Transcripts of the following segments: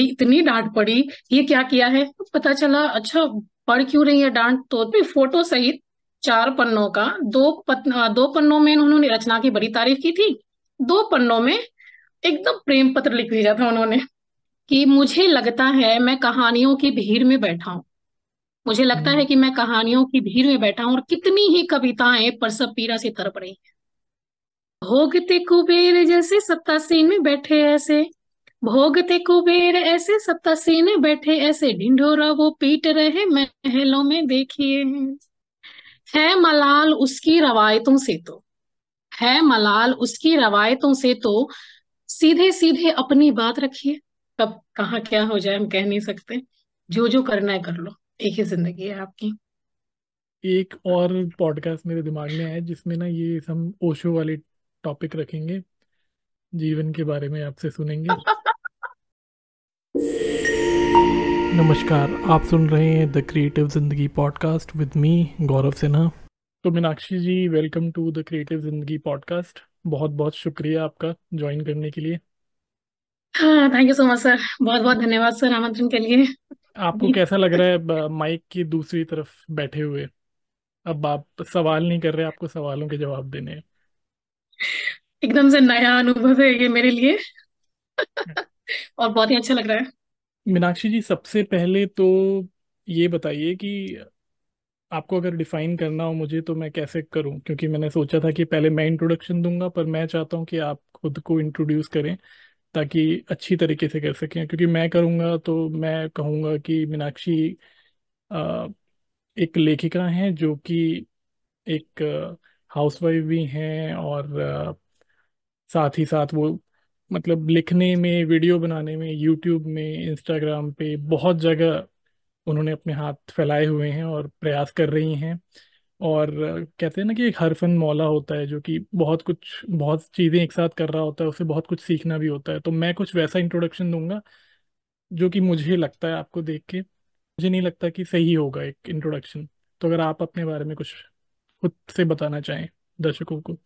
इतनी डांट पड़ी ये क्या किया है तो पता चला अच्छा पढ़ क्यों रही है डांट तो भी फोटो सहित चार पन्नों का दो पत्न, दो पन्नों में उन्होंने रचना की बड़ी तारीफ की थी दो पन्नों में एकदम प्रेम पत्र लिख भेजा था उन्होंने कि मुझे लगता है मैं कहानियों की भीड़ में बैठा हूं मुझे लगता है कि मैं कहानियों की भीड़ में बैठा हूं और कितनी ही कविताएं परसब पीरा से तरप रही हो भोगते कुबेर जैसे सत्तासीन में बैठे ऐसे भोगते कुबेर ऐसे सत्ता सीने बैठे ऐसे ढिंढोरा वो पीट रहे महलों में देखिए है मलाल उसकी रवायतों से तो है मलाल उसकी रवायतों से तो सीधे सीधे अपनी बात रखिए तब कहा क्या हो जाए हम कह नहीं सकते जो जो करना है कर लो एक ही जिंदगी है आपकी एक और पॉडकास्ट मेरे दिमाग में है जिसमें ना ये हम ओशो वाले टॉपिक रखेंगे जीवन के बारे में आपसे सुनेंगे नमस्कार आप सुन रहे हैं the creative Zindagi podcast with me Gaurav Sinha तो Meenakshi ji welcome to the creative Zindagi podcast बहुत बहुत शुक्रिया आपका ज्वाइन करने के लिए हाँ thank you so much sir बहुत बहुत धन्यवाद सर आमंत्रण के लिए आपको कैसा लग रहा है माइक की दूसरी तरफ बैठे हुए अब आप सवाल नहीं कर रहे आपको सवालों के जवाब देने एकदम से नया अनुभव है ये मेरे लिए और बहुत ही अच्छा लग रहा है मीनाक्षी जी सबसे पहले तो ये बताइए कि आपको अगर डिफाइन करना हो मुझे तो मैं कैसे करूं क्योंकि मैंने सोचा था कि पहले मैं इंट्रोडक्शन दूंगा पर मैं चाहता हूं कि आप खुद को इंट्रोड्यूस करें ताकि अच्छी तरीके से कर सकें क्योंकि मैं करूंगा तो मैं कहूंगा कि मीनाक्षी एक लेखिका हैं जो कि एक हाउसवाइफ भी हैं और आ, साथ ही साथ वो मतलब लिखने में वीडियो बनाने में यूट्यूब में इंस्टाग्राम पे बहुत जगह उन्होंने अपने हाथ फैलाए हुए हैं और प्रयास कर रही हैं और कहते हैं ना कि एक हरफन मौला होता है जो कि बहुत कुछ बहुत चीज़ें एक साथ कर रहा होता है उसे बहुत कुछ सीखना भी होता है तो मैं कुछ वैसा इंट्रोडक्शन दूंगा जो कि मुझे लगता है आपको देख के मुझे नहीं लगता कि सही होगा एक इंट्रोडक्शन तो अगर आप अपने बारे में कुछ खुद से बताना चाहें दर्शकों को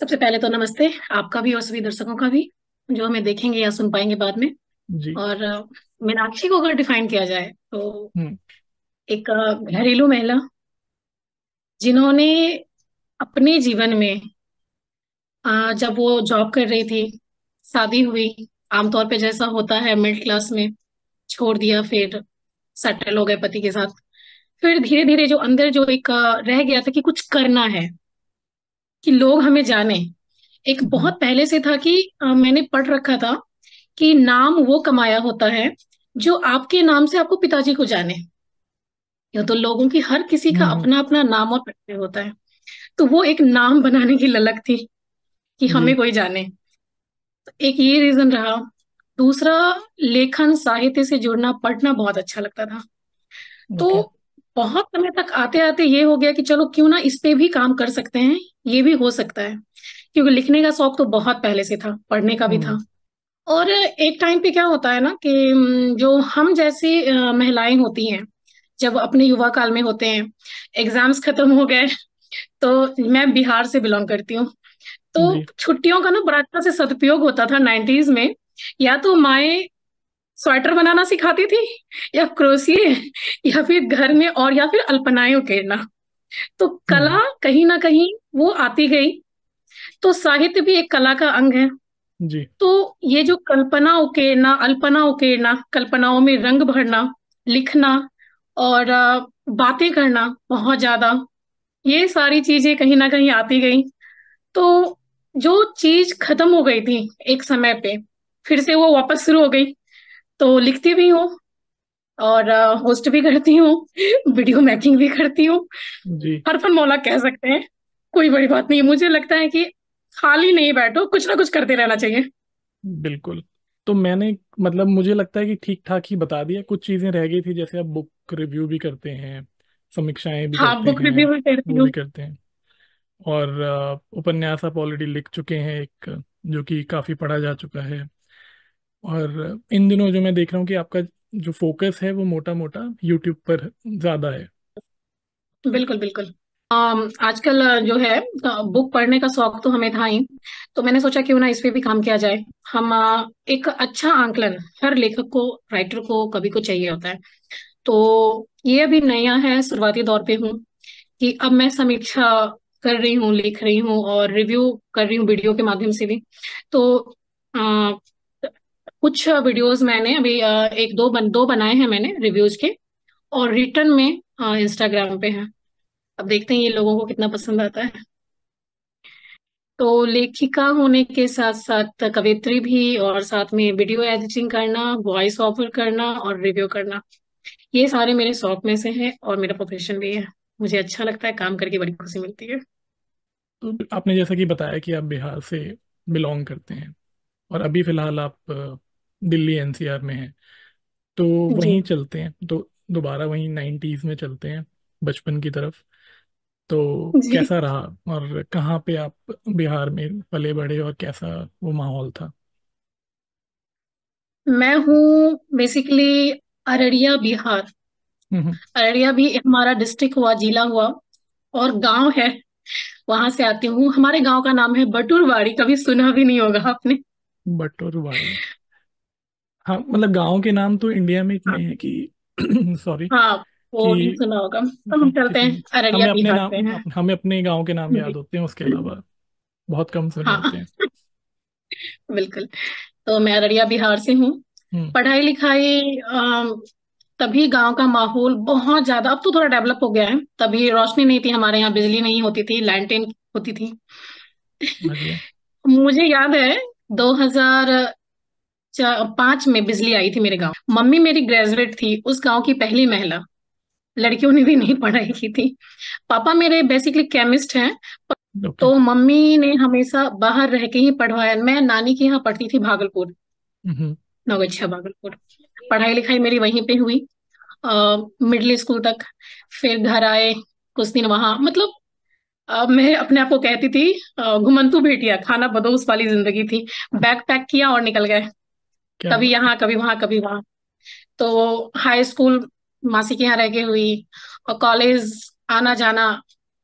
सबसे पहले तो नमस्ते आपका भी और सभी दर्शकों का भी जो हमें देखेंगे या सुन पाएंगे बाद में जी। और मीनाक्षी को अगर डिफाइन किया जाए तो हम्म। एक घरेलू महिला जिन्होंने अपने जीवन में जब वो जॉब कर रही थी शादी हुई आमतौर पे जैसा होता है मिडिल क्लास में छोड़ दिया फिर सेटल हो गए पति के साथ फिर धीरे धीरे जो अंदर जो एक रह गया था कि कुछ करना है कि लोग हमें जाने एक हम्म। बहुत पहले से था कि आ, मैंने पढ़ रखा था कि नाम वो कमाया होता है जो आपके नाम से आपको पिताजी को जाने या तो लोगों की हर किसी का हम्म। अपना अपना नाम और परिचय होता है तो वो एक नाम बनाने की ललक थी कि हमें कोई जाने तो एक ये रीजन रहा दूसरा लेखन साहित्य से जुड़ना पढ़ना बहुत अच्छा लगता था तो बहुत समय तक आते आते ये हो गया कि चलो क्यों ना इस पे भी काम कर सकते हैं ये भी हो सकता है क्योंकि लिखने का शौक तो बहुत पहले से था पढ़ने का भी हम्म। था और एक टाइम पे क्या होता है ना कि जो हम जैसी महिलाएं होती हैं जब अपने युवा काल में होते हैं एग्जाम्स खत्म हो गए तो मैं बिहार से बिलोंग करती हूँ तो छुट्टियों का ना बड़ा अच्छा से सदुपयोग होता था नाइन्टीज में या तो माए स्वेटर बनाना सिखाती थी या क्रोसिए या फिर घर में और या फिर अल्पनाएं उकेरना तो कला हम्म। कहीं ना कहीं वो आती गई तो साहित्य भी एक कला का अंग है जी तो ये जो कल्पना उकेरना अल्पना उकेरना कल्पनाओं में रंग भरना लिखना और बातें करना बहुत ज्यादा ये सारी चीजें कहीं ना कहीं आती गई तो जो चीज खत्म हो गई थी एक समय पे फिर से वो वापस शुरू हो गई तो लिखती भी हूँ और होस्ट भी करती हूँ वीडियो मेकिंग भी करती हूँ हर फन मौला कह सकते हैं कोई बड़ी बात नहीं मुझे लगता है कि खाली नहीं बैठो कुछ ना कुछ करते रहना चाहिए बिल्कुल तो मैंने मतलब मुझे लगता है कि ठीक ठाक ही बता दिया कुछ चीजें रह गई थी जैसे आप बुक रिव्यू भी करते हैं समीक्षाएं भी हाँ, करते बुक हैं रिव्यू भी करती वो हूँ भी करते हैं और उपन्यास आप ऑलरेडी लिख चुके हैं एक जो कि काफी पढ़ा जा चुका है और इन दिनों जो मैं देख रहा हूँ कि आपका जो फोकस है वो मोटा मोटा यूट्यूब पर ज्यादा है बिल्कुल बिल्कुल Um, आजकल uh, जो है बुक uh, पढ़ने का शौक तो हमें था ही तो मैंने सोचा क्यों ना इस पे भी काम किया जाए हम uh, एक अच्छा आंकलन हर लेखक को राइटर को कभी को चाहिए होता है तो ये अभी नया है शुरुआती दौर पे हूँ कि अब मैं समीक्षा कर रही हूँ लिख रही हूँ और रिव्यू कर रही हूँ वीडियो के माध्यम से भी तो आ, कुछ वीडियोस मैंने अभी एक दो बन, दो बनाए हैं मैंने रिव्यूज के और रिटर्न में इंस्टाग्राम पे है अब देखते हैं ये लोगों को कितना पसंद आता है तो लेखिका होने के साथ साथ कवित्री भी और साथ में वीडियो एडिटिंग करना वॉइस ऑफर करना और रिव्यू करना ये सारे मेरे शौक में से हैं और मेरा प्रोफेशन भी है मुझे अच्छा लगता है काम करके बड़ी खुशी मिलती है तो आपने जैसा कि बताया कि आप बिहार से बिलोंग करते हैं और अभी फिलहाल आप दिल्ली एनसीआर में हैं तो वहीं चलते हैं तो दोबारा वहीं नाइन्टीज में चलते हैं बचपन की तरफ तो जी कैसा रहा और कहाँ पे आप बिहार में पले बड़े और कैसा वो माहौल था मैं हूँ बेसिकली अररिया बिहार हम्म अररिया भी हमारा डिस्ट्रिक्ट हुआ जिला हुआ और गांव है वहां से आती हूँ हमारे गांव का नाम है बटुरवाड़ी कभी सुना भी नहीं होगा आपने बटोरवाड़ी हाँ मतलब गांव के नाम तो इंडिया में इतने हैं कि सॉरी हाँ वो नहीं सुना होगा तो हम चलते हैं अररिया हमें अपने नाम हमें अपने गांव के नाम याद होते हैं उसके अलावा बहुत कम सुने हाँ होते हैं बिल्कुल तो मैं अररिया बिहार से हूँ हम्म। पढ़ाई लिखाई तभी गांव का माहौल बहुत ज्यादा अब तो थोड़ा डेवलप हो गया है तभी रोशनी नहीं थी हमारे यहाँ बिजली नहीं होती थी लैंटेन होती थी मुझे याद है 2005 में बिजली आई थी मेरे गांव मम्मी मेरी ग्रेजुएट थी उस गांव की पहली महिला लड़कियों ने भी नहीं पढ़ाई की थी पापा मेरे बेसिकली केमिस्ट हैं okay. तो मम्मी ने हमेशा बाहर रह के ही पढ़वाया मैं नानी के यहाँ पढ़ती थी भागलपुर mm-hmm. नवगछिया भागलपुर पढ़ाई लिखाई मेरी वहीं पे हुई मिडिल स्कूल तक फिर घर आए कुछ दिन वहां मतलब आ, मैं अपने आप को कहती थी घुमंतु भेटिया बेटिया खाना बदोस वाली जिंदगी थी बैग पैक किया और निकल गए कभी यहाँ कभी वहां कभी वहां तो हाई स्कूल मासी के यहाँ रह के हुई और कॉलेज आना जाना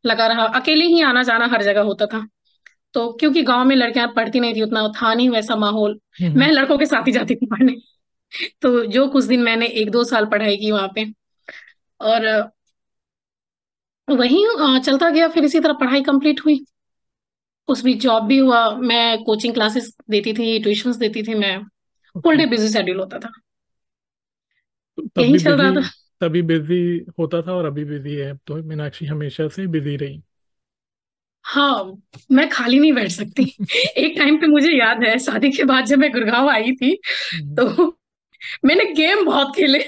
लगा रहा अकेले ही आना जाना हर जगह होता था तो क्योंकि गांव में लड़कियां पढ़ती नहीं थी उतना था नहीं वैसा माहौल हम्म। मैं लड़कों के साथ ही जाती थी पढ़ने तो जो कुछ दिन मैंने एक दो साल पढ़ाई की वहां पे और वही चलता गया फिर इसी तरह पढ़ाई कंप्लीट हुई उस बीच जॉब भी हुआ मैं कोचिंग क्लासेस देती थी ट्यूशंस देती थी मैं फुल डे बिजी शेड्यूल होता था यही चल रहा था तभी बिजी होता था और अभी बिजी है तो मीनाक्षी हमेशा से बिजी रही हाँ मैं खाली नहीं बैठ सकती एक टाइम पे मुझे याद है शादी के बाद जब मैं गुड़गांव आई थी हम्म। तो मैंने गेम बहुत खेले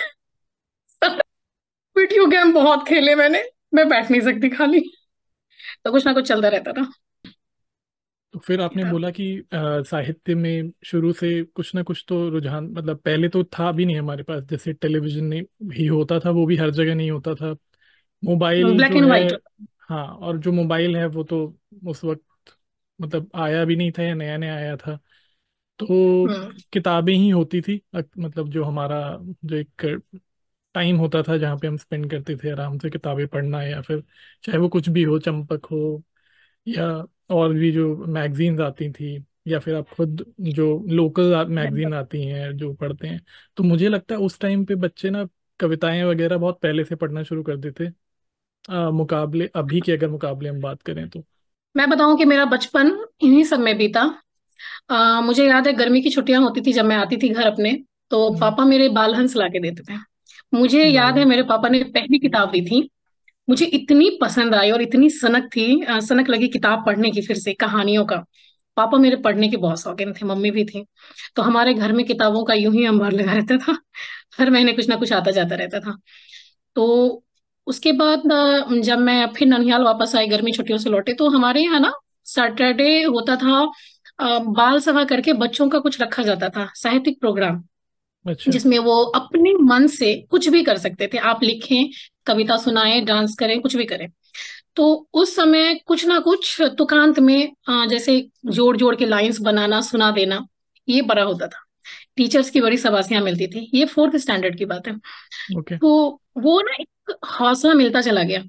वीडियो गेम बहुत खेले मैंने मैं बैठ नहीं सकती खाली तो कुछ ना कुछ चलता रहता था तो फिर आपने हाँ। बोला कि साहित्य में शुरू से कुछ ना कुछ तो रुझान मतलब पहले तो था भी नहीं हमारे पास जैसे टेलीविजन ही होता था वो भी हर जगह नहीं होता था मोबाइल हाँ, ब्लैक जो एंड है व्हाइट हाँ और जो मोबाइल है वो तो उस वक्त मतलब आया भी नहीं था या नया नया आया था तो हाँ। किताबें ही होती थी मतलब जो हमारा जो एक टाइम होता था जहाँ पे हम स्पेंड करते थे आराम से किताबें पढ़ना या फिर चाहे वो कुछ भी हो चंपक हो या और भी जो मैगजीन्स आती थी या फिर आप खुद जो लोकल मैगजीन आती हैं जो पढ़ते हैं तो मुझे लगता है उस टाइम पे बच्चे ना कविताएं वगैरह बहुत पहले से पढ़ना शुरू कर देते आ, मुकाबले अभी के अगर मुकाबले हम बात करें तो मैं बताऊं कि मेरा बचपन इन्हीं सब में बीता आ, मुझे याद है गर्मी की छुट्टियां होती थी जब मैं आती थी घर अपने तो हम्म। पापा मेरे बालहंस ला के देते थे मुझे याद है हम्म। मेरे पापा ने पहली किताब दी थी मुझे इतनी पसंद आई और इतनी सनक थी सनक लगी किताब पढ़ने की फिर से कहानियों का पापा मेरे पढ़ने के बहुत शौकीन थे मम्मी भी थी तो हमारे घर में किताबों का यूं ही अंबार लगा रहता था हर महीने कुछ ना कुछ आता जाता रहता था तो उसके बाद जब मैं फिर ननिहाल वापस आई गर्मी छुट्टियों से लौटे तो हमारे यहाँ ना सैटरडे होता था बाल सभा करके बच्चों का कुछ रखा जाता था साहित्यिक प्रोग्राम अच्छा। जिसमें वो अपने मन से कुछ भी कर सकते थे आप लिखें कविता सुनाएं डांस करें कुछ भी करें तो उस समय कुछ ना कुछ तुकांत में जैसे जोड़ जोड़ के लाइंस बनाना सुना देना ये बड़ा होता था टीचर्स की बड़ी सबासियां मिलती थी ये फोर्थ स्टैंडर्ड की बात है ओके। तो वो ना एक हौसला मिलता चला गया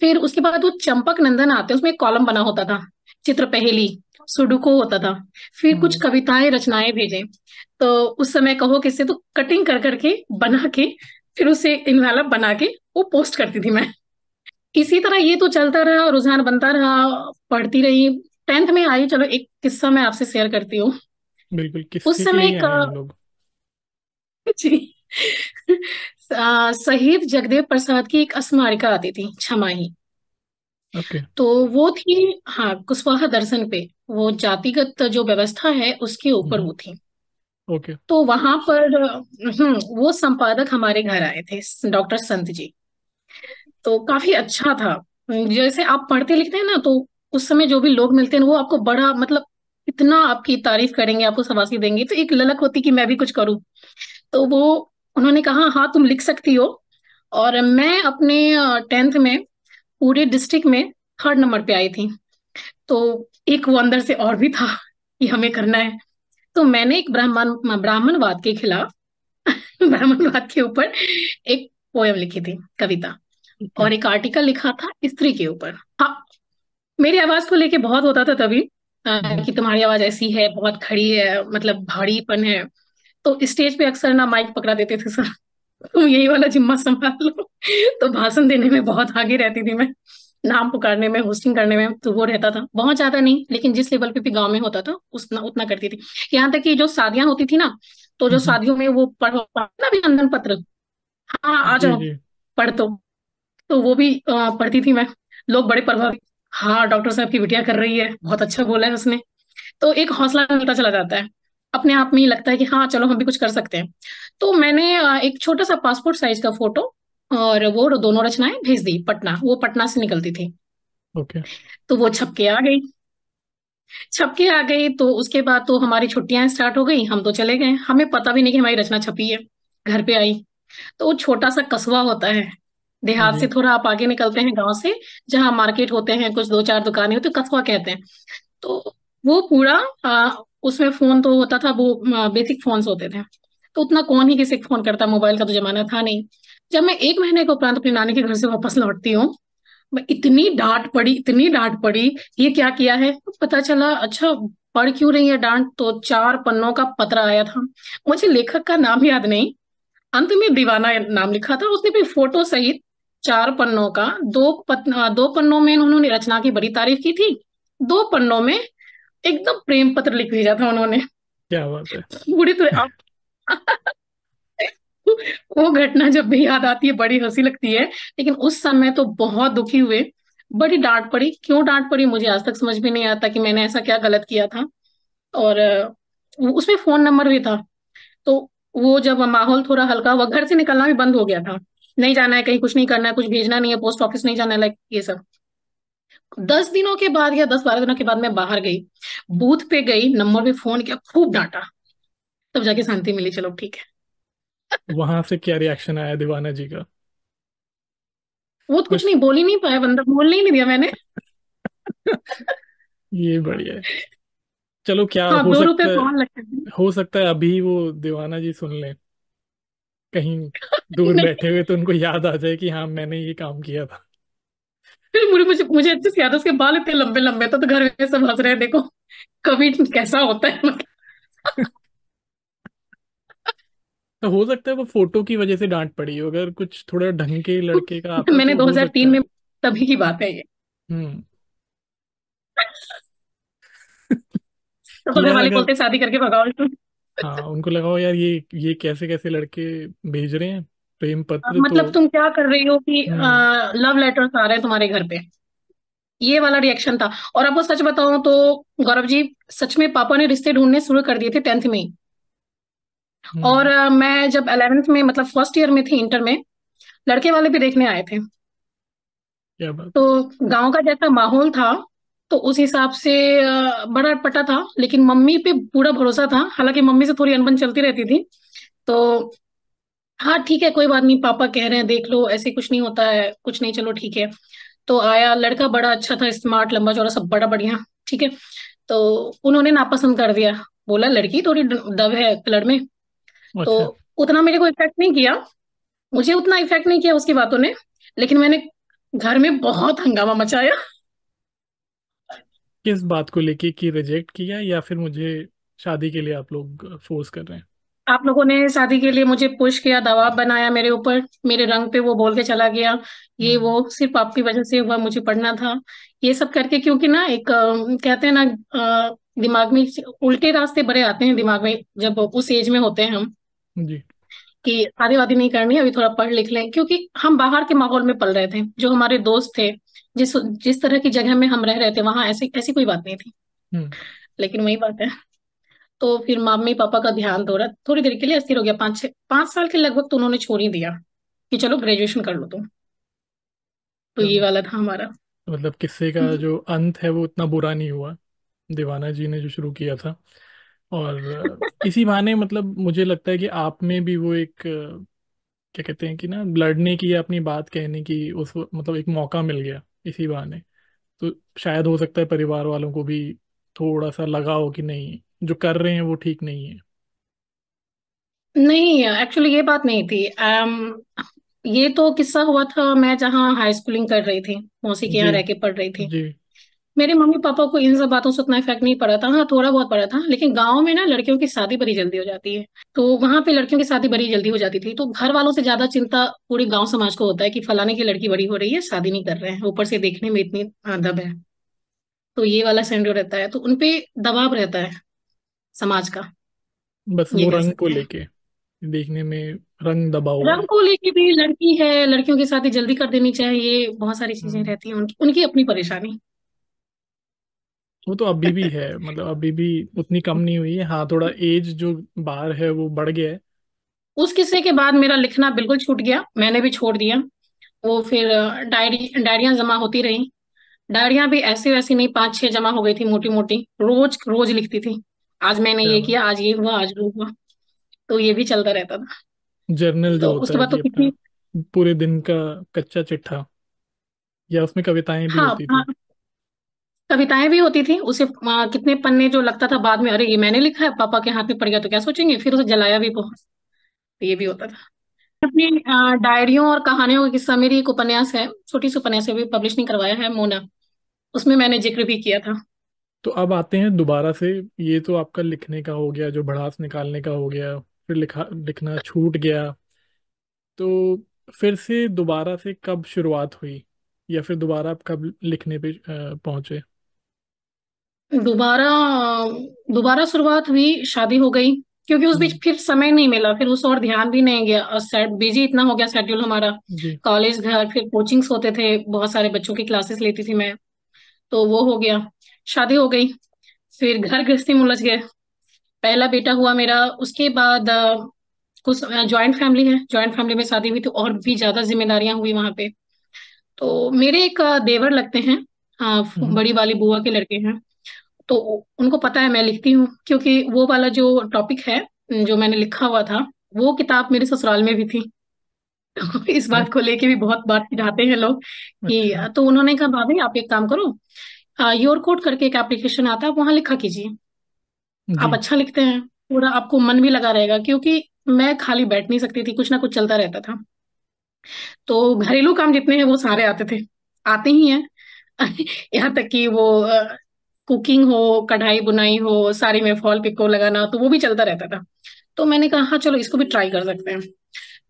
फिर उसके बाद वो चंपक नंदन आते उसमें एक कॉलम बना होता था चित्र पहेली सुडुको होता था फिर कुछ हम्म। कविताएं रचनाएं भेजे तो उस समय कहो किससे तो कटिंग कर करके बना के फिर उसे इनवेलप बना के वो पोस्ट करती थी मैं इसी तरह ये तो चलता रहा रुझान बनता रहा पढ़ती रही टेंथ में आई चलो एक किस्सा मैं आपसे शेयर करती हूँ बिल्कुल उस समय का जी शहीद जगदेव प्रसाद की एक स्मारिका आती थी छमाही तो वो थी हाँ कुशवाहा दर्शन पे वो जातिगत जो व्यवस्था है उसके ऊपर वो हम्म। थी ओके तो वहां पर हम्म, वो संपादक हमारे घर आए थे डॉक्टर संत जी तो काफी अच्छा था जैसे आप पढ़ते लिखते हैं ना तो उस समय जो भी लोग मिलते हैं वो आपको बड़ा मतलब इतना आपकी तारीफ करेंगे आपको सवासी देंगे तो एक ललक होती कि मैं भी कुछ करूं तो वो उन्होंने कहा हाँ तुम लिख सकती हो और मैं अपने टेंथ में पूरे डिस्ट्रिक्ट में थर्ड नंबर पे आई थी तो एक वो अंदर से और भी था कि हमें करना है तो मैंने एक ब्राह्मण ब्राह्मणवाद के खिलाफ ब्राह्मणवाद के ऊपर एक पोयम लिखी थी कविता अच्छा। और एक आर्टिकल लिखा था स्त्री के ऊपर हाँ मेरी आवाज को लेके बहुत होता था तभी हम्म। कि तुम्हारी आवाज ऐसी है बहुत खड़ी है मतलब भारीपन है तो स्टेज पे अक्सर ना माइक पकड़ा देते थे सर तुम यही वाला जिम्मा संभाल लो तो भाषण देने में बहुत आगे रहती थी मैं नाम पुकारने में होस्टिंग करने में तो वो रहता था बहुत ज्यादा नहीं लेकिन जिस लेवल पे भी गांव में होता था उतना उतना करती थी यहाँ तक कि जो शादियां होती थी ना तो जो हम्म। शादियों में वो पढ़ो ना अभिनंदन पत्र हाँ आ जाओ पढ़ तो तो वो भी पढ़ती थी मैं लोग बड़े प्रभावित हाँ डॉक्टर साहब की बिटिया कर रही है बहुत अच्छा बोला है उसने तो एक हौसला मिलता चला जाता है अपने आप में ही लगता है कि हाँ चलो हम भी कुछ कर सकते हैं तो मैंने एक छोटा सा पासपोर्ट साइज का फोटो और वो दोनों रचनाएं भेज दी पटना वो पटना से निकलती थी ओके तो वो छपके आ गई छपके आ गई तो उसके बाद तो हमारी छुट्टियां स्टार्ट हो गई हम तो चले गए हमें पता भी नहीं कि हमारी रचना छपी है घर पे आई तो वो छोटा सा कस्बा होता है देहात से थोड़ा आप आगे निकलते हैं गांव से जहाँ मार्केट होते हैं कुछ दो चार दुकानें होती तो कस्बा कहते हैं तो वो पूरा उसमें फोन तो होता था वो बेसिक फोन होते थे तो उतना कौन ही किसी फोन करता मोबाइल का तो जमाना था नहीं जब मैं एक महीने के उपरांत अपनी नानी के घर से वापस लौटती हूँ इतनी डांट पड़ी इतनी डांट पड़ी ये क्या किया है पता चला अच्छा पढ़ क्यों रही है डांट तो चार पन्नों का पत्र आया था मुझे लेखक का नाम याद नहीं अंत में दीवाना नाम लिखा था उसने भी फोटो सहित चार पन्नों का दो पत, दो पन्नों में उन्होंने रचना की बड़ी तारीफ की थी दो पन्नों में एकदम प्रेम पत्र लिख भेजा था उन्होंने क्या बात है पूरी तरह तो- वो घटना जब भी याद आती है बड़ी हंसी लगती है लेकिन उस समय तो बहुत दुखी हुए बड़ी डांट पड़ी क्यों डांट पड़ी मुझे आज तक समझ भी नहीं आता कि मैंने ऐसा क्या गलत किया था और उसमें फोन नंबर भी था तो वो जब माहौल थोड़ा हल्का हुआ घर से निकलना भी बंद हो गया था नहीं जाना है कहीं कुछ नहीं करना है कुछ भेजना नहीं है पोस्ट ऑफिस नहीं जाना है लाइक ये सब दस दिनों के बाद या दस बारह दिनों के बाद मैं बाहर गई बूथ पे गई नंबर पे फोन किया खूब डांटा तब जाके शांति मिली चलो ठीक है वहां से क्या रिएक्शन आया दीवाना जी का वो तो कुछ नहीं बोल ही नहीं पाया बंदा बोलने ही नहीं दिया मैंने ये बढ़िया है चलो क्या हाँ, हो सकता है हो सकता है अभी वो दीवाना जी सुन ले कहीं दूर बैठे हुए तो उनको याद आ जाए कि हाँ मैंने ये काम किया था फिर मुझे मुझे मुझे अच्छे से याद है उसके बाल इतने लंबे लंबे थे तो, तो घर में सब हंस रहे हैं देखो कभी कैसा होता है मतलब। तो हो सकता है वो फोटो की वजह से डांट पड़ी हो अगर कुछ थोड़ा ढंग के लड़के का मैंने तो 2003 में तभी की बात है ये हम्म तो घर वाले बोलते शादी करके भगाओ हाँ उनको लगाओ यार ये ये कैसे कैसे लड़के भेज रहे हैं प्रेम पत्र मतलब तो... तुम क्या कर रही हो कि लव हम्म। लेटर्स आ रहे हैं तुम्हारे घर पे ये वाला रिएक्शन था और आपको सच बताओ तो गौरव जी सच में पापा ने रिश्ते ढूंढने शुरू कर दिए थे टेंथ में ही हम्म। और मैं जब अलेवेंथ में मतलब फर्स्ट ईयर में थी इंटर में लड़के वाले भी देखने आए थे क्या बात तो गांव का जैसा माहौल था तो उस हिसाब से बड़ा अटपटा था लेकिन मम्मी पे पूरा भरोसा था हालांकि मम्मी से थोड़ी अनबन चलती रहती थी तो हाँ ठीक है कोई बात नहीं पापा कह रहे हैं देख लो ऐसे कुछ नहीं होता है कुछ नहीं चलो ठीक है तो आया लड़का बड़ा अच्छा था स्मार्ट लंबा चौड़ा सब बड़ा बढ़िया ठीक है तो उन्होंने नापसंद कर दिया बोला लड़की थोड़ी दब है कलर में तो अच्छा उतना मेरे को इफेक्ट नहीं किया मुझे उतना इफेक्ट नहीं किया उसकी बातों ने लेकिन मैंने घर में बहुत हंगामा मचाया किस बात को लेके कि रिजेक्ट किया या फिर मुझे शादी के लिए आप लोग फोर्स कर रहे हैं आप लोगों ने शादी के लिए मुझे पुश किया दबाव बनाया मेरे ऊपर मेरे रंग पे वो बोल के चला गया ये हम्म। वो सिर्फ आपकी वजह से हुआ मुझे पढ़ना था ये सब करके क्योंकि ना एक कहते हैं ना दिमाग में उल्टे रास्ते बड़े आते हैं दिमाग में जब उस एज में होते हैं हम जी कि शादी वादी नहीं करनी अभी थोड़ा पढ़ लिख लें क्योंकि हम बाहर के माहौल में पल रहे थे जो हमारे दोस्त थे जिस जिस तरह की जगह में हम रह रहे थे वहां ऐसी ऐसी कोई बात नहीं थी हम्म। लेकिन वही बात है तो फिर मम्मी पापा का ध्यान थोड़ा थोड़ी देर के लिए अस्थिर हो गया पांच पांच साल के लगभग तो उन्होंने छोड़ ही दिया कि चलो ग्रेजुएशन कर लो तुम तो ये वाला था हमारा तो मतलब किस्से का हम्म। जो अंत है वो इतना बुरा नहीं हुआ दीवाना जी ने जो शुरू किया था और इसी बहाने मतलब मुझे लगता है कि आप में भी वो एक क्या कहते हैं कि ना लड़ने की या अपनी बात कहने की उस मतलब एक मौका मिल गया इसी बहाने तो शायद हो सकता है परिवार वालों को भी थोड़ा सा लगा हो कि नहीं जो कर रहे हैं वो ठीक नहीं है नहीं एक्चुअली ये बात नहीं थी um, ये तो किस्सा हुआ था मैं जहाँ हाई स्कूलिंग कर रही थी मौसी के यहाँ रह के पढ़ रही थी जी मेरे मम्मी पापा को इन सब बातों से उतना इफेक्ट नहीं पड़ा था हाँ थोड़ा बहुत पड़ा था लेकिन गाँव में ना लड़कियों की शादी बड़ी जल्दी हो जाती है तो वहां पे लड़कियों की शादी बड़ी जल्दी हो जाती थी तो घर वालों से ज्यादा चिंता पूरे गाँव समाज को होता है कि फलाने की लड़की बड़ी हो रही है शादी नहीं कर रहे हैं ऊपर से देखने में इतनी आदब है तो ये वाला सेंडो रहता है तो उनपे दबाव रहता है समाज का बस वो रंग को लेके देखने में रंग दबा हुआ रंग को लेके भी लड़की है लड़कियों के साथ ही जल्दी कर देनी चाहिए बहुत सारी चीजें हम्म। रहती हैं उनकी उनकी अपनी परेशानी वो तो अभी भी है मतलब अभी भी उतनी कम नहीं हुई है हाँ थोड़ा एज जो बाहर है वो बढ़ गया है उस किस्से के बाद मेरा लिखना बिल्कुल छूट गया मैंने भी छोड़ दिया वो फिर डायरी डायरिया जमा होती रही डायरिया भी ऐसी वैसी नहीं पांच छह जमा हो गई थी मोटी मोटी रोज रोज लिखती थी आज मैंने ये किया आज ये हुआ आज वो हुआ तो ये भी चलता रहता था जर्नल जो तो होता उसके बाद तो कितनी पूरे दिन का कच्चा चिट्ठा या उसमें कविताएं भी हाँ, होती हाँ, थी कविताएं भी होती थी उसे आ, कितने पन्ने जो लगता था बाद में अरे ये मैंने लिखा है पापा के हाथ में पड़ गया तो क्या सोचेंगे फिर उसे जलाया भी बहुत तो ये भी होता था अपनी डायरियों और कहानियों की किस्सा मेरी एक उपन्यास है छोटी सी उपन्यास भी पब्लिश नहीं करवाया है मोना उसमें मैंने जिक्र भी किया था तो अब आते हैं दोबारा से ये तो आपका लिखने का हो गया जो भड़ास निकालने का हो गया फिर लिखा लिखना छूट गया तो फिर से दोबारा से कब शुरुआत हुई या फिर दोबारा आप कब लिखने पे पहुंचे दोबारा दोबारा शुरुआत हुई शादी हो गई क्योंकि उस बीच हम्म। फिर समय नहीं मिला फिर उस और ध्यान भी नहीं गया और सेट बिजी इतना हो गया शेड्यूल हमारा जी कॉलेज घर फिर कोचिंग्स होते थे बहुत सारे बच्चों की क्लासेस लेती थी मैं तो वो हो गया शादी हो गई फिर घर गृहस्थी में उलझ गए पहला बेटा हुआ मेरा उसके बाद कुछ ज्वाइंट फैमिली है ज्वाइंट फैमिली में शादी हुई तो और भी ज्यादा जिम्मेदारियां हुई वहां पे तो मेरे एक देवर लगते हैं हम्म। बड़ी वाली बुआ के लड़के हैं तो उनको पता है मैं लिखती हूँ क्योंकि वो वाला जो टॉपिक है जो मैंने लिखा हुआ था वो किताब मेरे ससुराल में भी थी तो इस बात को लेके भी बहुत बात जाते हैं लोग कि अच्छा। तो उन्होंने कहा भाभी आप एक काम करो योर कोड करके एक एप्लीकेशन आता है वहां लिखा कीजिए आप अच्छा लिखते हैं पूरा आपको मन भी लगा रहेगा क्योंकि मैं खाली बैठ नहीं सकती थी कुछ ना कुछ चलता रहता था तो घरेलू काम जितने हैं वो सारे आते थे आते ही हैं यहाँ तक कि वो कुकिंग हो कढ़ाई बुनाई हो सारी में फॉल पिको लगाना तो वो भी चलता रहता था तो मैंने कहा हाँ चलो इसको भी ट्राई कर सकते हैं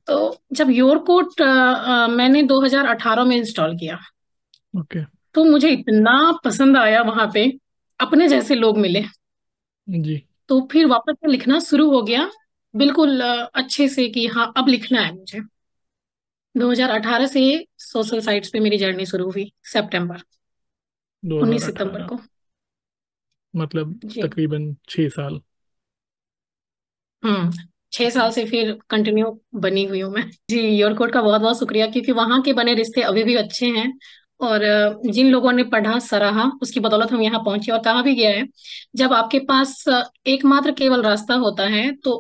तो जब योर कोट मैंने 2018 में इंस्टॉल किया ओके okay. तो मुझे इतना पसंद आया वहां पे अपने जैसे लोग मिले जी तो फिर वापस से लिखना शुरू हो गया बिल्कुल अच्छे से कि हाँ अब लिखना है मुझे 2018 से सोशल साइट्स पे मेरी जर्नी शुरू हुई सितंबर 19 सितंबर को मतलब तकरीबन छह साल हम्म छह साल से फिर कंटिन्यू बनी हुई हूँ मैं जी योर का बहुत बहुत शुक्रिया क्योंकि वहाँ के बने रिश्ते अभी भी अच्छे हैं और जिन लोगों ने पढ़ा सराहा उसकी बदौलत हम यहाँ पहुंचे और कहा भी गया है जब आपके पास एकमात्र केवल रास्ता होता है तो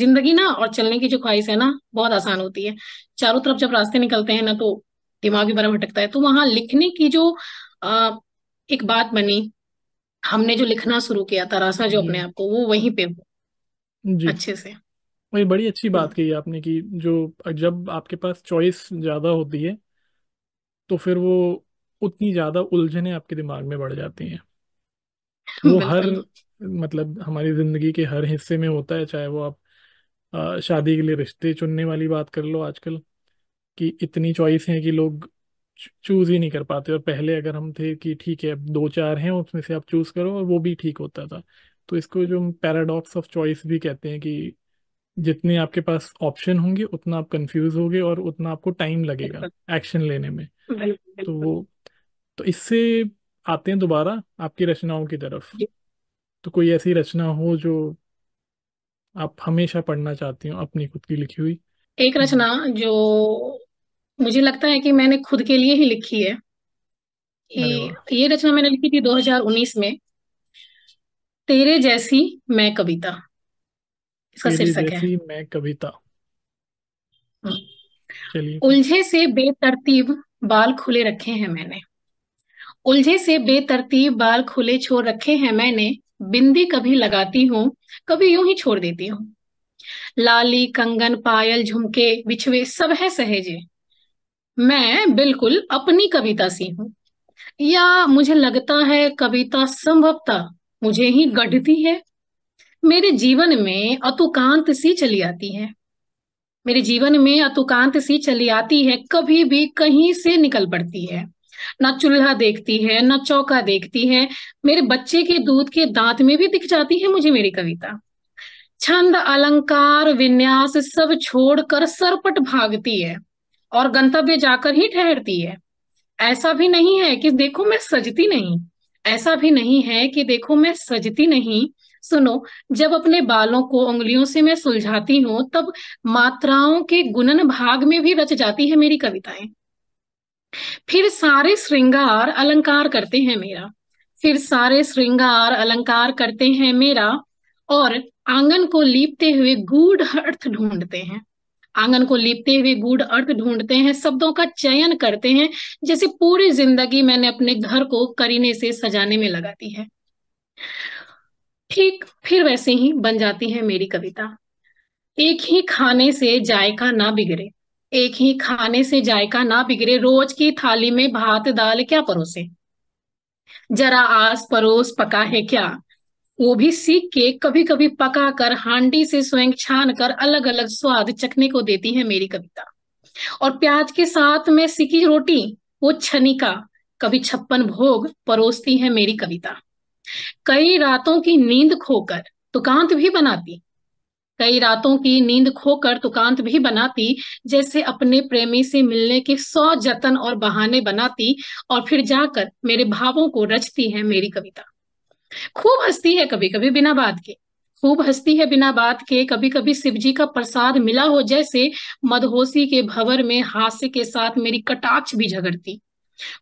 जिंदगी ना और चलने की जो ख्वाहिश है ना बहुत आसान होती है चारों तरफ जब रास्ते निकलते हैं ना तो दिमाग भी बड़ा भटकता है तो वहां लिखने की जो एक बात बनी हमने जो लिखना शुरू किया था रास्ता जो अपने आप को वो वहीं पे हो अच्छे से वही बड़ी अच्छी बात हम्म। कही आपने कि जो जब आपके पास चॉइस ज्यादा होती है तो फिर वो उतनी ज्यादा उलझने आपके दिमाग में बढ़ जाती हैं हाँ, वो हर बिल्कुल मतलब हमारी जिंदगी के हर हिस्से में होता है चाहे वो आप शादी के लिए रिश्ते चुनने वाली बात कर लो आजकल कि इतनी चॉइस है कि लोग चूज ही नहीं कर पाते और पहले अगर हम थे कि ठीक है दो चार हैं उसमें से आप चूज करो और वो भी ठीक होता था तो इसको जो पैराडॉक्स ऑफ चॉइस भी कहते हैं कि जितने आपके पास ऑप्शन होंगे उतना आप कंफ्यूज होगे और उतना आपको टाइम लगेगा एक्शन लेने में तो वो तो इससे आते हैं दोबारा आपकी रचनाओं की तरफ तो कोई ऐसी रचना हो जो आप हमेशा पढ़ना चाहती हो अपनी खुद की लिखी हुई एक रचना जो मुझे लगता है कि मैंने खुद के लिए ही लिखी है ये रचना मैंने लिखी थी 2019 में तेरे जैसी मैं कविता इसका शीर्षक है मैं कविता हम्म। चलिए उलझे से बेतरतीब बाल खुले रखे हैं मैंने उलझे से बेतरतीब बाल खुले छोड़ रखे हैं मैंने बिंदी कभी लगाती हूँ कभी यूं ही छोड़ देती हूँ लाली कंगन पायल झुमके बिछुए सब है सहेजे मैं बिल्कुल अपनी कविता सी हूं या मुझे लगता है कविता संभवता मुझे ही गढ़ती है मेरे जीवन में अतुकांत सी चली आती है मेरे जीवन में अतुकांत सी चली आती है कभी भी कहीं से निकल पड़ती है ना चूल्हा देखती है ना चौका देखती है मेरे बच्चे के दूध के दांत में भी दिख जाती है मुझे मेरी कविता छंद अलंकार विन्यास सब छोड़कर सरपट भागती है और गंतव्य जाकर ही ठहरती है ऐसा भी नहीं है कि देखो मैं सजती नहीं ऐसा भी नहीं है कि देखो मैं सजती नहीं सुनो जब अपने बालों को उंगलियों से मैं सुलझाती हूँ तब मात्राओं के गुणन भाग में भी रच जाती है मेरी कविताएं फिर सारे श्रृंगार अलंकार करते हैं मेरा फिर सारे श्रृंगार अलंकार करते हैं मेरा और आंगन को लीपते हुए गूढ़ अर्थ ढूंढते हैं आंगन को लीपते हुए गूढ़ अर्थ ढूंढते हैं शब्दों का चयन करते हैं जैसे पूरी जिंदगी मैंने अपने घर को करीने से सजाने में लगाती है ठीक फिर वैसे ही बन जाती है मेरी कविता एक ही खाने से जायका ना बिगड़े एक ही खाने से जायका ना बिगड़े रोज की थाली में भात दाल क्या परोसे जरा आस परोस पका है क्या वो भी सीख के कभी कभी पका कर हांडी से स्वयं छान कर अलग अलग स्वाद चखने को देती है मेरी कविता और प्याज के साथ में सिकी रोटी वो छनिका कभी छप्पन भोग परोसती है मेरी कविता कई रातों की नींद खोकर तुकांत तो भी बनाती कई रातों की नींद खोकर तुकांत तो भी बनाती जैसे अपने प्रेमी से मिलने के सौ जतन और बहाने बनाती और फिर जाकर मेरे भावों को रचती है मेरी कविता खूब हंसती है कभी कभी बिना बात के खूब हंसती है बिना बात के कभी कभी शिवजी का प्रसाद मिला हो जैसे मदहोशी के भवर में हास्य के साथ मेरी कटाक्ष भी झगड़ती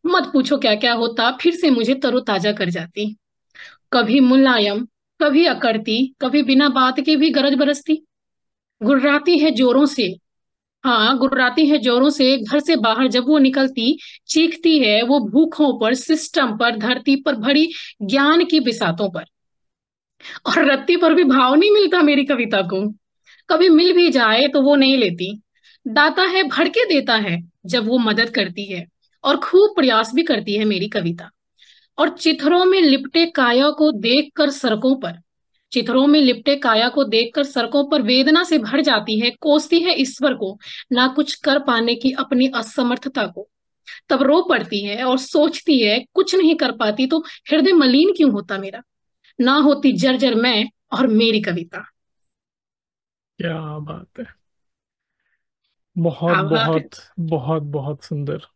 मत पूछो क्या क्या होता फिर से मुझे तरोताजा कर जाती कभी मुलायम कभी अकड़ती कभी बिना बात के भी गरज बरसती गुर्राती है जोरों से हाँ गुर्राती है जोरों से घर से बाहर जब वो निकलती चीखती है वो भूखों पर सिस्टम पर धरती पर भरी ज्ञान की बिसातों पर और रत्ती पर भी भाव नहीं मिलता मेरी कविता को कभी मिल भी जाए तो वो नहीं लेती दाता है भड़के देता है जब वो मदद करती है और खूब प्रयास भी करती है मेरी कविता और चिथरों में लिपटे काया को देखकर सड़कों पर चिथरों में लिपटे काया को देखकर सड़कों पर वेदना से भर जाती है कोसती है ईश्वर को ना कुछ कर पाने की अपनी असमर्थता को तब रो पड़ती है और सोचती है कुछ नहीं कर पाती तो हृदय मलिन क्यों होता मेरा ना होती जर्जर मैं और मेरी कविता क्या बात है बहुत बहुत बहुत बहुत सुंदर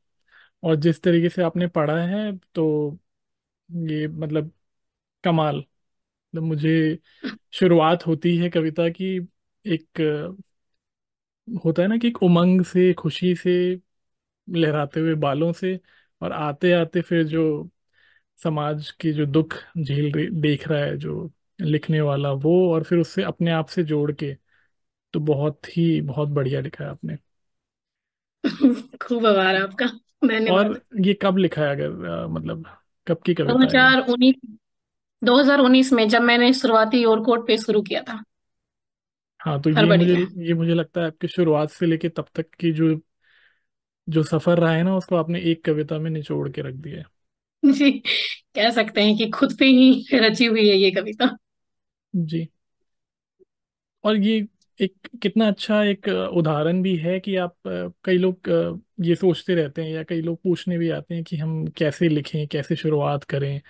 और जिस तरीके से आपने पढ़ा है तो ये मतलब कमाल मतलब मुझे शुरुआत होती है कविता की एक होता है ना कि एक उमंग से खुशी से लहराते हुए बालों से और आते आते फिर जो समाज की जो दुख झेल रही- देख रहा है जो लिखने वाला वो और फिर उससे अपने आप से जोड़ के तो बहुत ही बहुत बढ़िया लिखा है आपने खूब आभार आपका और ये कब लिखा है अगर मतलब कब की कविता है ये? 2019 में जब मैंने शुरुआती ओरकोट पे शुरू किया था हाँ तो ये मुझे में ये मुझे लगता है आपकी शुरुआत से लेके तब तक की जो जो सफर रहा है ना उसको आपने एक कविता में निचोड़ के रख दिया है जी कह सकते हैं कि खुद पे ही रची हुई है ये कविता जी और ये एक कितना अच्छा एक उदाहरण भी है कि आप कई लोग ये सोचते रहते हैं या कई लोग पूछने भी आते हैं कि हम कैसे लिखें कैसे शुरुआत करें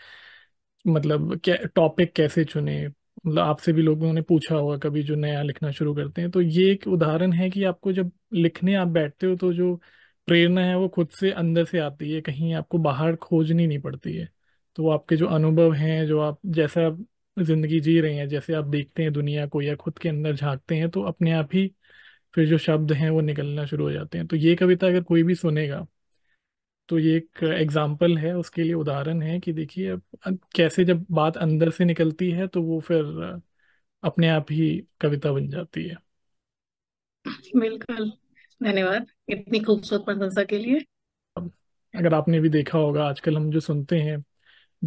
मतलब क्या टॉपिक कैसे चुने मतलब आपसे भी लोगों ने पूछा होगा कभी जो नया लिखना शुरू करते हैं तो ये एक उदाहरण है कि आपको जब लिखने आप बैठते हो तो जो प्रेरणा है वो खुद से अंदर से आती है कहीं आपको बाहर खोजनी नहीं पड़ती है तो आपके जो अनुभव हैं जो आप जैसा ज़िंदगी जी रही हैं जैसे आप देखते हैं दुनिया को या खुद के अंदर झांकते हैं तो अपने आप ही फिर जो शब्द हैं वो निकलना शुरू हो जाते हैं तो ये कविता अगर कोई भी सुनेगा तो ये एक एग्जाम्पल है उसके लिए उदाहरण है कि देखिए अब कैसे जब बात अंदर से निकलती है तो वो फिर अपने आप ही कविता बन जाती है बिल्कुल धन्यवाद इतनी खूबसूरत प्रशंसा के लिए अगर आपने भी देखा होगा आजकल हम जो सुनते हैं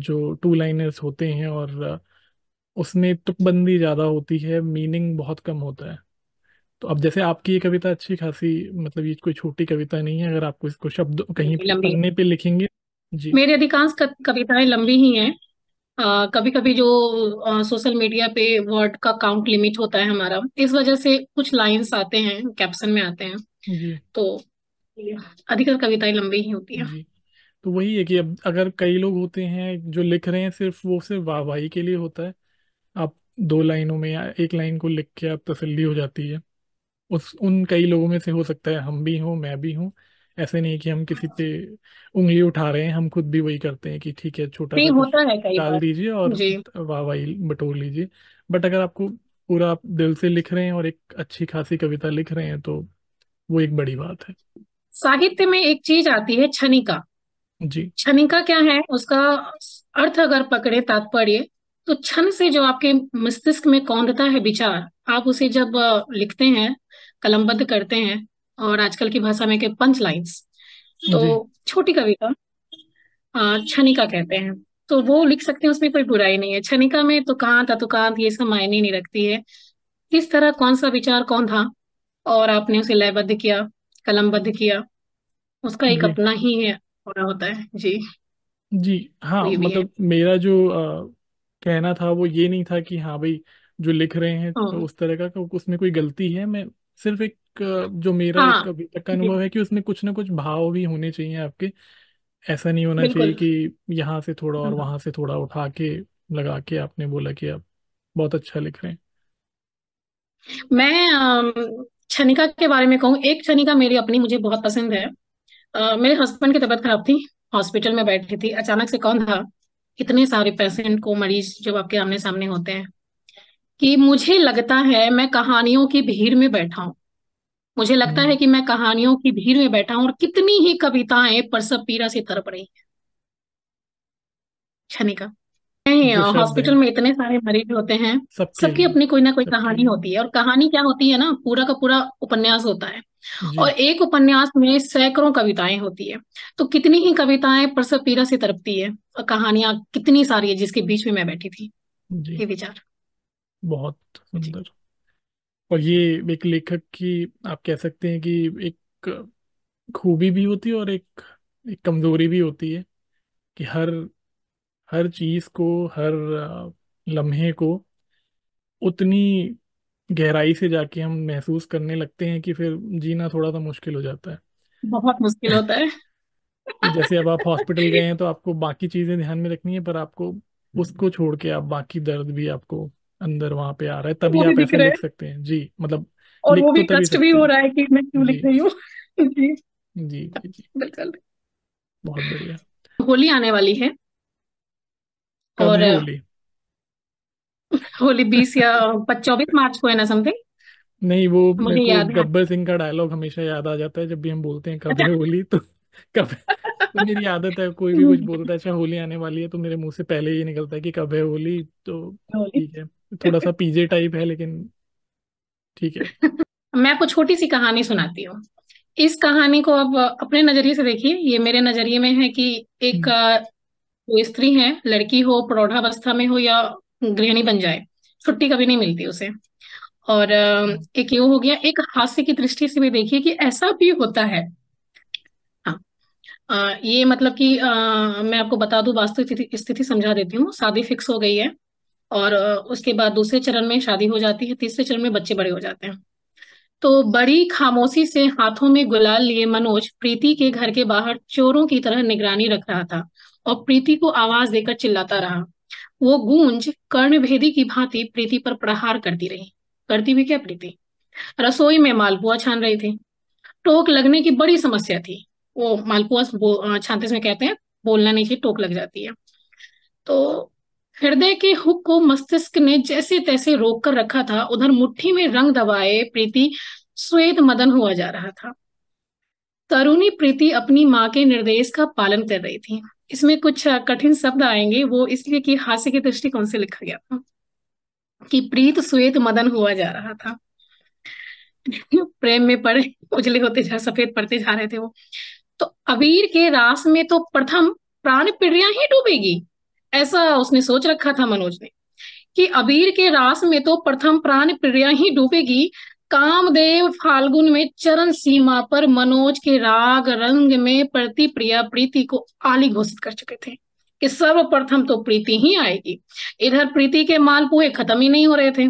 जो टू लाइनर्स होते हैं और उसमें तुकबंदी ज़्यादा होती है मीनिंग बहुत कम होता है तो अब जैसे आपकी ये कविता अच्छी खासी मतलब ये कोई छोटी कविता नहीं है अगर आपको इसको शब्द कहीं लंबी पन्ने पे लिखेंगे जी मेरी अधिकांश कविताएं लंबी ही हैं कभी कभी जो सोशल मीडिया पे वर्ड का काउंट लिमिट होता है हमारा इस वजह से कुछ लाइंस आते हैं कैप्शन में आते हैं जी तो अधिकतर कविताएं लंबी ही होती हैं जी तो वही है कि अब अगर कई लोग होते हैं जो लिख रहे हैं सिर्फ वो सिर्फ वाहवाही के लिए होता है आप दो लाइनों में या एक लाइन को लिख के आप तसल्ली हो जाती है उस उन कई लोगों में से हो सकता है हम भी हों मैं भी हूँ ऐसे नहीं कि हम किसी पे उंगली उठा रहे हैं हम खुद भी वही करते हैं कि ठीक है छोटा सा कुछ है डाल दीजिए और वाह वाह वाही बटोर लीजिए बट अगर आपको पूरा आप दिल से लिख रहे हैं और एक अच्छी खासी कविता लिख रहे हैं तो वो एक बड़ी बात है साहित्य में एक चीज आती है छनिका जी छनिका क्या है उसका अर्थ अगर पकड़े तात्पर्य तो छन से जो आपके मस्तिष्क में कौंधता है विचार आप उसे जब लिखते हैं कलमबद्ध करते हैं और आजकल की भाषा में के पंच लाइन्स तो छोटी कविता छनिका कहते हैं तो वो लिख सकते हैं उसमें कोई बुराई नहीं है छनिका में तुकांत तो अतुकांत ये सब मायने नहीं रखती है किस तरह कौन सा विचार कौन था और आपने उसे लयबद्ध किया कलमबद्ध किया उसका एक अपना ही है होता है जी जी हाँ तो मतलब मेरा जो कहना था वो ये नहीं था कि हाँ भाई जो लिख रहे हैं हाँ तो उस तरह का तो उसमें कोई गलती है मैं सिर्फ एक जो मेरा हाँ एक अभी तक का अनुभव है कि उसमें कुछ ना कुछ भाव भी होने चाहिए आपके ऐसा नहीं होना चाहिए कि यहाँ से थोड़ा और हाँ। वहां से थोड़ा उठा के लगा के आपने बोला कि आप बहुत अच्छा लिख रहे हैं मैं छनिका के बारे में कहूँ एक छनिका मेरी अपनी मुझे बहुत पसंद है मेरे हस्बैंड की तबीयत खराब थी हॉस्पिटल में बैठी थी अचानक से कौन था इतने सारे पेशेंट को मरीज जब आपके आमने सामने होते हैं कि मुझे लगता है मैं कहानियों की भीड़ में बैठा हूं मुझे लगता है कि मैं कहानियों की भीड़ में बैठा हूँ और कितनी ही कविताएं परसब पीरा से तरप रही है क्षणिका नहीं हॉस्पिटल में इतने सारे मरीज होते हैं सबकी अपनी कोई ना कोई कहानी होती है और कहानी क्या होती है ना पूरा का पूरा उपन्यास होता है और एक उपन्यास में सैकड़ों कविताएं होती है तो कितनी ही कविताएं परसब पीरा से तरपती है और कहानियां कितनी सारी है जिसके बीच में मैं बैठी थी ये विचार बहुत सुंदर और ये एक लेखक की आप कह सकते हैं कि एक खूबी भी होती है और एक एक कमजोरी भी होती है कि हर हर चीज को हर लम्हे को उतनी गहराई से जाके हम महसूस करने लगते हैं कि फिर जीना थोड़ा सा मुश्किल हो जाता है बहुत मुश्किल होता है जैसे अब आप हॉस्पिटल गए हैं तो आपको बाकी चीजें ध्यान में रखनी है पर आपको हम्म। उसको छोड़ के आप बाकी दर्द भी आपको अंदर वहां पे आ रहा है तभी आप ऐसे लिख सकते हैं जी मतलब और वो तो भी तो कष्ट भी हो रहा है कि मैं क्यों लिख रही हूँ जी जी जी बिल्कुल बहुत बढ़िया होली आने वाली है और होली होली बीस या चौबीस मार्च को है ना समथिंग नहीं वो मुझे याद गब्बर सिंह का डायलॉग हमेशा याद आ जाता है जब भी हम बोलते हैं कब है होली तो कब तो मेरी आदत है कोई भी कुछ बोलता है अच्छा होली आने वाली है तो मेरे मुंह से पहले ही निकलता है कि कब है होली तो ठीक है थोड़ा सा पीजे टाइप है लेकिन ठीक है मैं आपको छोटी सी कहानी सुनाती हूँ इस कहानी को आप अपने नजरिए से देखिए ये मेरे नजरिए में है कि एक हम्म। स्त्री है लड़की हो प्रौढ़ावस्था में हो या गृहिणी बन जाए छुट्टी कभी नहीं मिलती उसे और एक यो हो गया एक हास्य की दृष्टि से भी देखिए कि ऐसा भी होता है आ, हाँ, ये मतलब कि मैं आपको बता दूं वास्तविक स्थिति समझा देती हूँ शादी फिक्स हो गई है और उसके बाद दूसरे चरण में शादी हो जाती है तीसरे चरण में बच्चे बड़े हो जाते हैं तो बड़ी खामोशी से हाथों में गुलाल लिए मनोज प्रीति के घर के बाहर चोरों की तरह निगरानी रख रहा था और प्रीति को आवाज देकर चिल्लाता रहा वो गूंज कर्णभेदी की भांति प्रीति पर प्रहार करती रही करती भी क्या प्रीति रसोई में मालपुआ छान रही थी टोक लगने की बड़ी समस्या थी वो मालपुआ छानते समय कहते हैं बोलना नहीं चाहिए टोक लग जाती है तो हृदय के हुक को मस्तिष्क ने जैसे तैसे रोक कर रखा था उधर मुट्ठी में रंग दबाए प्रीति श्वेत मदन हुआ जा रहा था तरुणी प्रीति अपनी माँ के निर्देश का पालन कर रही थी इसमें कुछ कठिन शब्द आएंगे वो इसलिए कि हास्य के दृष्टिकोण से लिखा गया था कि प्रीत श्वेत मदन हुआ जा रहा था प्रेम में पड़े उजले होते जा सफेद पड़ते जा रहे थे वो तो अबीर के रास में तो प्रथम प्राण प्रिया ही डूबेगी ऐसा उसने सोच रखा था मनोज ने कि अबीर के रास में तो प्रथम प्राण प्रिया ही डूबेगी कामदेव फाल्गुन में चरण सीमा पर मनोज के राग रंग में प्रति प्रिया प्रीति को आली घोषित कर चुके थे कि सर्वप्रथम तो प्रीति ही आएगी इधर प्रीति के मालपुए खत्म ही नहीं हो रहे थे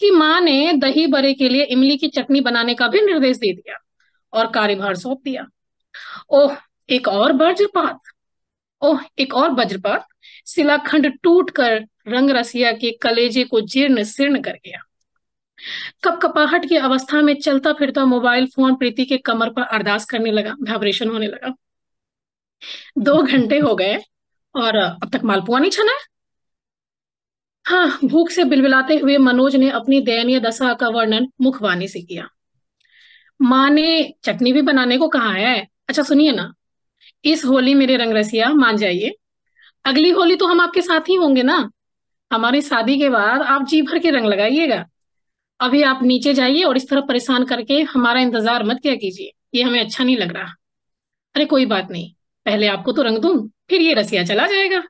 कि माँ ने दही बड़े के लिए इमली की चटनी बनाने का भी निर्देश दे दिया और कार्यभार सौंप दिया ओह एक और वज्रपात ओह एक और वज्रपात शिलाखंड टूट कर रंग रसिया के कलेजे को जीर्ण शीर्ण कर गया कपकपाहट की अवस्था में चलता फिरता मोबाइल फोन प्रीति के कमर पर अरदास करने लगा वाइब्रेशन होने लगा दो घंटे हो गए और अब तक मालपुआ नहीं छना है हाँ भूख से बिलबिलाते हुए मनोज ने अपनी दयनीय दशा का वर्णन मुखवाणी से किया माँ ने चटनी भी बनाने को कहा है अच्छा सुनिए ना इस होली मेरे रंग रसिया मान जाइए अगली होली तो हम आपके साथ ही होंगे ना हमारी शादी के बाद आप जी भर के रंग लगाइएगा अभी आप नीचे जाइए और इस तरह परेशान करके हमारा इंतजार मत क्या कीजिए ये हमें अच्छा नहीं लग रहा अरे कोई बात नहीं पहले आपको तो रंग दू फिर ये रसिया चला जाएगा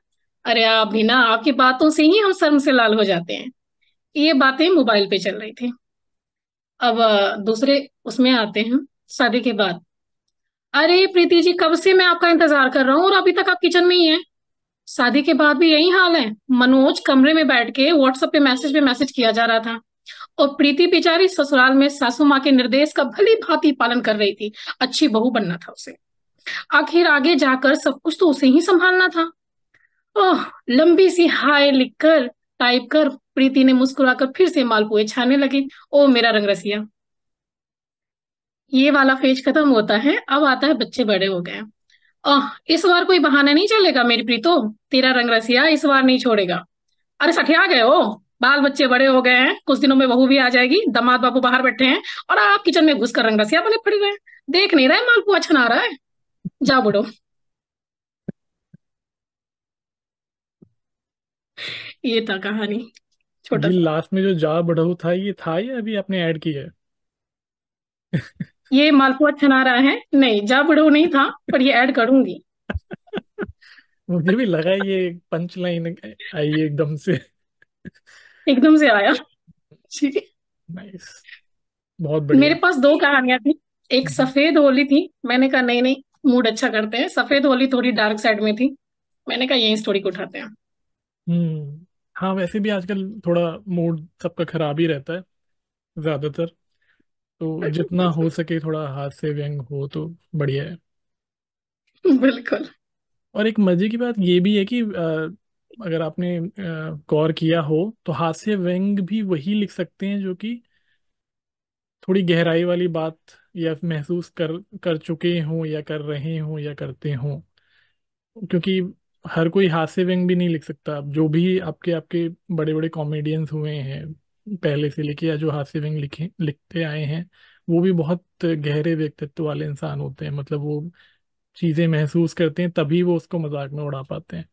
अरे आप भी ना आपकी बातों से ही हम शर्म से लाल हो जाते हैं ये बातें मोबाइल पे चल रही थी अब दूसरे उसमें आते हैं शादी के बाद अरे प्रीति जी कब से मैं आपका इंतजार कर रहा हूँ और अभी तक आप किचन में ही हैं शादी के बाद भी यही हाल है मनोज कमरे में बैठ के व्हाट्सएप पे मैसेज पे मैसेज किया जा रहा था और प्रीति बिचारी ससुराल में सासू माँ के निर्देश का भली भांति पालन कर रही थी अच्छी बहू बनना था उसे आखिर आगे जाकर सब कुछ तो उसे ही संभालना था ओह लंबी सी हाय लिखकर टाइप कर प्रीति ने मुस्कुराकर फिर से मालपुए छाने लगी ओ मेरा रंग रसिया ये वाला फेज खत्म होता है अब आता है बच्चे बड़े हो गए ओह इस बार कोई बहाना नहीं चलेगा मेरी प्रीतो तेरा रंग रसिया इस बार नहीं छोड़ेगा अरे सठिया गए हो बाल बच्चे बड़े हो गए हैं कुछ दिनों में बहू भी आ जाएगी दमाद बाबू बाहर बैठे हैं और आप किचन में घुस कर रंग रसिया बने पड़े हुए देख नहीं रहे मालपुआ अच्छा ना रहा है जा बुढ़ो ये था कहानी छोटा लास्ट में जो जा बढ़ो था ये था या अभी आपने ऐड किया है ये मालपुआ अच्छा ना रहा है नहीं जा बढ़ो नहीं था पर ये ऐड करूंगी मुझे भी लगा ये पंच लाइन आई एकदम से एकदम से आया जी nice. बहुत बढ़िया मेरे पास दो कहानियां थी एक हम्म। सफेद होली थी मैंने कहा नहीं नहीं मूड अच्छा करते हैं सफेद होली थोड़ी डार्क साइड में थी मैंने कहा यही स्टोरी को उठाते हैं हम्म हाँ वैसे भी आजकल थोड़ा मूड सबका खराब ही रहता है ज्यादातर तो जितना हो सके थोड़ा हाथ से व्यंग हो तो बढ़िया है बिल्कुल और एक मजे की बात ये भी है कि आ, अगर आपने गौर किया हो तो हास्य व्यंग भी वही लिख सकते हैं जो कि थोड़ी गहराई वाली बात या महसूस कर कर चुके हों या कर रहे हों या करते हों क्योंकि हर कोई हास्य व्यंग भी नहीं लिख सकता जो भी आपके आपके बड़े बड़े कॉमेडियंस हुए हैं पहले से लेके या जो हास्य व्यंग लिखे लिखते आए हैं वो भी बहुत गहरे व्यक्तित्व वाले इंसान होते हैं मतलब वो चीज़ें महसूस करते हैं तभी वो उसको मजाक में उड़ा पाते हैं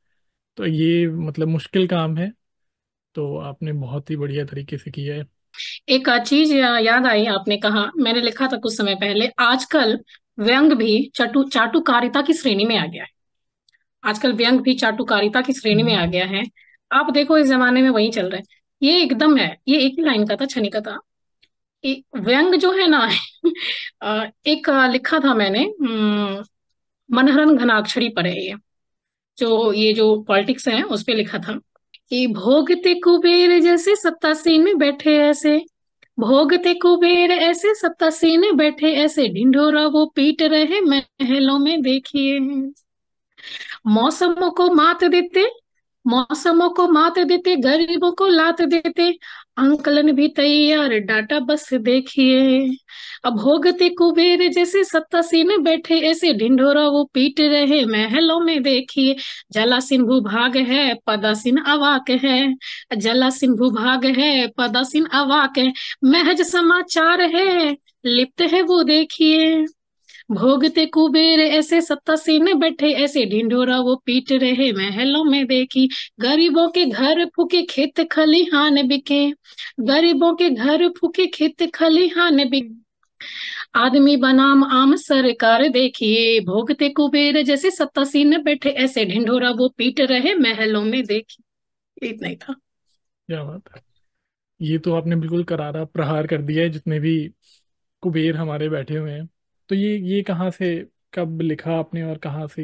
तो ये मतलब मुश्किल काम है तो आपने बहुत ही बढ़िया तरीके से किया है एक चीज याद आई आपने कहा मैंने लिखा था कुछ समय पहले आजकल व्यंग भी चाटु चाटुकारिता की श्रेणी में आ गया है आजकल व्यंग भी चाटुकारिता की श्रेणी में आ गया है आप देखो इस जमाने में वही चल रहे हैं ये एकदम है ये एक ही लाइन का था छनी का था व्यंग जो है ना एक लिखा था मैंने मनहरन घनाक्षरी पर है ये जो ये जो पॉलिटिक्स है उस पर लिखा था कि भोगते कुबेर जैसे सत्तासीन में बैठे ऐसे भोगते कुबेर ऐसे सत्तासीन में बैठे ऐसे ढिंढोरा वो पीट रहे महलों में देखिए मौसमों को मात देते मौसमों को मात देते गरीबों को लात देते अंकलन भी तैयार डाटा बस देखिए भोगते कुबेर जैसे सत्तासीन बैठे ऐसे ढिंढोरा वो पीट रहे महलों में देखिए जला भू भाग है पदासीन अवाक है जला भू भाग है पदासीन अवाक है महज समाचार है लिप्त है वो देखिए भोगते कुबेर ऐसे सत्ता सीने बैठे ऐसे ढिंडोरा वो पीट रहे महलों में देखी गरीबों के घर फूके खेत खलिहान बिके गरीबों के घर फूके खेत खलिहान बिके आदमी बनाम आम सरकार देखिए भोगते कुबेर जैसे सत्तासीन बैठे ऐसे ढिंढोरा वो पीट रहे महलों में देखिए इतना ही था क्या बात है ये तो आपने बिल्कुल करारा प्रहार कर दिया है जितने भी कुबेर हमारे बैठे हुए हैं तो ये ये कहाँ से कब लिखा आपने और कहाँ से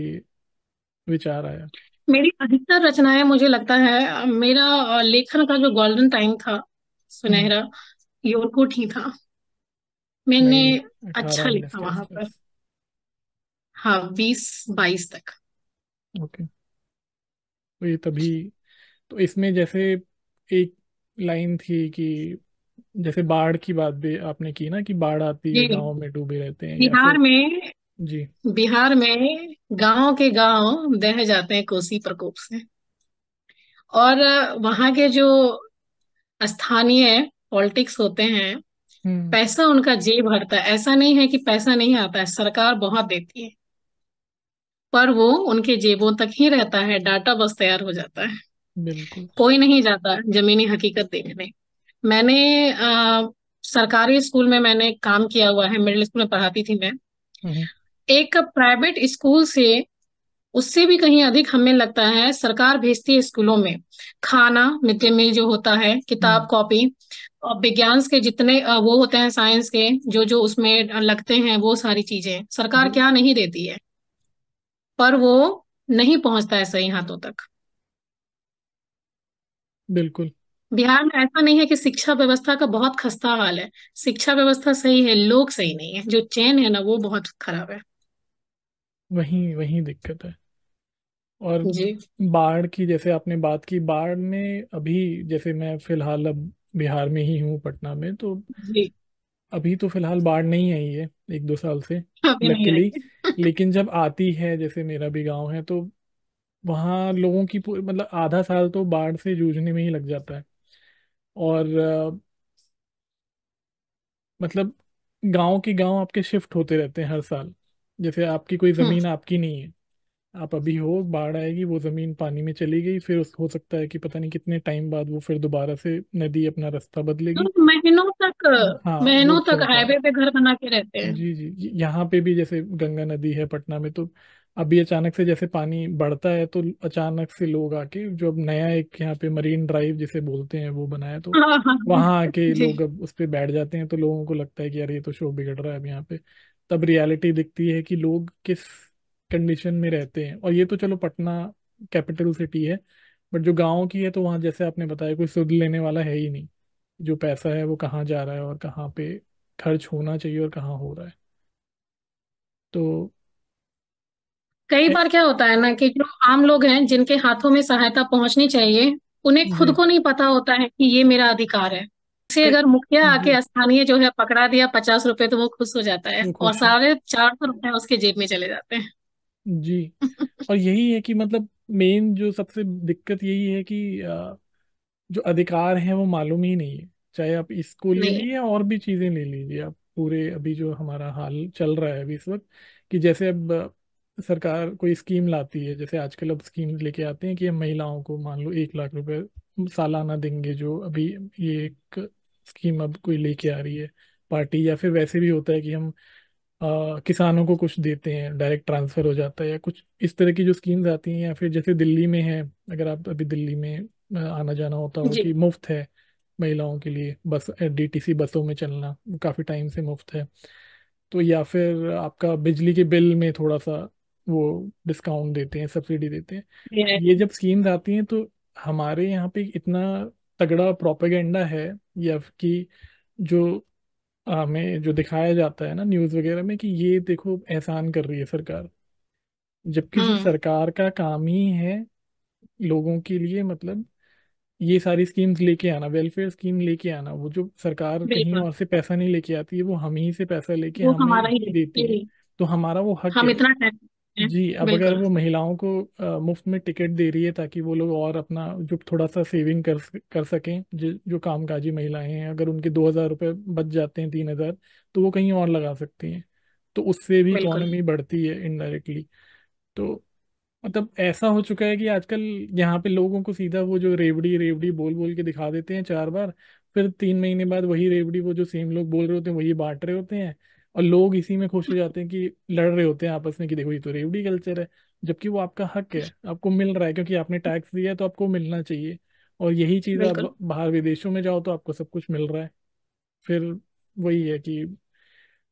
विचार आया मेरी अधिकतर रचनाएं मुझे लगता है मेरा लेखन का जो गोल्डन टाइम था सुनहरा हम्म। योरकोट ही था मैंने अच्छा लिखा वहां पर हाँ बीस बाईस तक ओके तो ये तभी तो इसमें जैसे एक लाइन थी कि जैसे बाढ़ की बात भी आपने की ना कि बाढ़ आती है गांव गाँव में डूबे रहते हैं या बिहार फिर में जी बिहार में गांव के गांव बह जाते हैं कोसी प्रकोप से और वहां के जो स्थानीय पॉलिटिक्स होते हैं हम्म। पैसा उनका जेब भरता है ऐसा नहीं है कि पैसा नहीं आता है सरकार बहुत देती है पर वो उनके जेबों तक ही रहता है डाटा बस तैयार हो जाता है बिल्कुल कोई नहीं जाता जमीनी हकीकत देखने मैंने आ, सरकारी स्कूल में मैंने काम किया हुआ है मिडिल स्कूल में पढ़ाती थी मैं हम्म। एक प्राइवेट स्कूल से उससे भी कहीं अधिक हमें लगता है सरकार भेजती है स्कूलों में खाना मिड डे मील जो होता है किताब हम्म। कॉपी विज्ञान के जितने वो होते हैं साइंस के जो जो उसमें लगते हैं वो सारी चीजें सरकार हम्म। क्या नहीं देती है पर वो नहीं पहुंचता है सही हाथों तक बिल्कुल बिहार में ऐसा नहीं है कि शिक्षा व्यवस्था का बहुत खस्ता हाल है शिक्षा व्यवस्था सही है लोग सही नहीं है जो चैन है ना वो बहुत खराब है वही वही दिक्कत है और बाढ़ की जैसे आपने बात की बाढ़ में अभी जैसे मैं फिलहाल अब बिहार में ही हूँ पटना में तो जी अभी तो फिलहाल बाढ़ नहीं आई है एक दो साल से अभी नहीं आई लेकिन जब आती है जैसे मेरा भी गांव है तो वहाँ लोगों की मतलब आधा साल तो बाढ़ से जूझने में ही लग जाता है और मतलब गांव के गांव आपके शिफ्ट होते रहते हैं हर साल जैसे आपकी कोई हम्म। जमीन आपकी नहीं है आप अभी हो बाढ़ आएगी वो ज़मीन पानी में चली गई फिर हो सकता है कि पता नहीं कितने टाइम बाद वो फिर दोबारा से नदी अपना रास्ता बदलेगी तो महीनों तक हाँ महीनों तक हाईवे पे घर बना के रहते हैं जी जी यहाँ पे भी जैसे गंगा नदी है पटना में तो अभी अचानक से जैसे पानी बढ़ता है तो अचानक से लोग आके जो अब नया एक यहाँ पे मरीन ड्राइव जिसे बोलते हैं वो बनाया तो वहां हाँ, हाँ। वहाँ आके जी लोग अब उस पर बैठ जाते हैं तो लोगों को लगता है कि यार ये तो शो बिगड़ रहा है अब यहाँ पे तब रियलिटी दिखती है कि लोग किस कंडीशन में रहते हैं और ये तो चलो पटना कैपिटल सिटी है बट जो गाँव की है तो वहाँ जैसे आपने बताया कोई सुध लेने वाला है ही नहीं जो पैसा है वो कहाँ जा रहा है और कहाँ पे खर्च होना चाहिए और कहाँ हो रहा है तो कई बार क्या होता है ना कि जो आम लोग हैं जिनके हाथों में सहायता पहुंचनी चाहिए उन्हें खुद हम्म। को नहीं पता होता है कि ये मेरा अधिकार है इसे अगर मुखिया हम्म, आके हम्म। स्थानीय जो है पकड़ा दिया पचास रुपए तो वो खुश हो जाता है और सारे चार सौ रुपए उसके जेब में चले जाते हैं जी और यही है कि मतलब मेन जो सबसे दिक्कत यही है कि जो अधिकार है वो मालूम ही नहीं है चाहे आप इसको ले नहीं लीजिए और भी चीजें ले लीजिए आप पूरे अभी जो हमारा हाल चल रहा है अभी इस वक्त कि जैसे अब सरकार कोई स्कीम लाती है जैसे आजकल अब स्कीम लेके आते हैं कि हम महिलाओं को मान लो एक लाख रुपए सालाना देंगे जो अभी ये एक स्कीम अब कोई लेके आ रही है पार्टी या फिर वैसे भी होता है कि हम आ, किसानों को कुछ देते हैं डायरेक्ट ट्रांसफर हो जाता है या कुछ इस तरह की जो स्कीम्स आती हैं या फिर जैसे दिल्ली में है अगर आप अभी दिल्ली में आना जाना होता हो कि मुफ्त है महिलाओं के लिए बस डीटीसी बसों में चलना काफ़ी टाइम से मुफ्त है तो या फिर आपका बिजली के बिल में थोड़ा सा वो डिस्काउंट देते हैं सब्सिडी देते हैं जी ये जब स्कीम्स आती हैं तो हमारे यहाँ पे इतना तगड़ा प्रोपेगेंडा है या कि जो हमें जो दिखाया जाता है ना न्यूज़ वगैरह में कि ये देखो एहसान कर रही है सरकार जबकि जो हम्म सरकार का काम ही है लोगों के लिए मतलब ये सारी स्कीम्स लेके आना वेलफेयर स्कीम लेके आना वो जो सरकार कहीं बिल्कुल और से पैसा नहीं लेके आती है वो हम ही से पैसा लेके वो हमें हमारा ही है देती है तो हमारा वो हक हम है इतना टैक्स हम्म, जी अब अगर बिल्कुल वो महिलाओं को मुफ्त में टिकट दे रही है ताकि वो लोग और अपना जो थोड़ा सा सेविंग कर कर सकें जो जो कामकाजी महिलाएं हैं अगर उनके दो हजार रुपये बच जाते हैं तीन हजार तो वो कहीं और लगा सकती हैं तो उससे भी बिल्कुल इकोनॉमी बढ़ती है इनडायरेक्टली तो मतलब ऐसा हो चुका है कि आजकल यहाँ पे लोगों को सीधा वो जो रेवड़ी रेवड़ी बोल बोल के दिखा देते हैं चार बार फिर तीन महीने बाद वही रेवड़ी वो जो सेम लोग बोल रहे होते हैं वही बांट रहे होते हैं और लोग इसी में खुश हो जाते हैं कि लड़ रहे होते हैं आपस में कि देखो ये तो रेवड़ी कल्चर है जबकि वो आपका हक है आपको मिल रहा है क्योंकि आपने टैक्स दिया है तो आपको मिलना चाहिए और यही चीज आप बाहर विदेशों में जाओ तो आपको सब कुछ मिल रहा है फिर वही है कि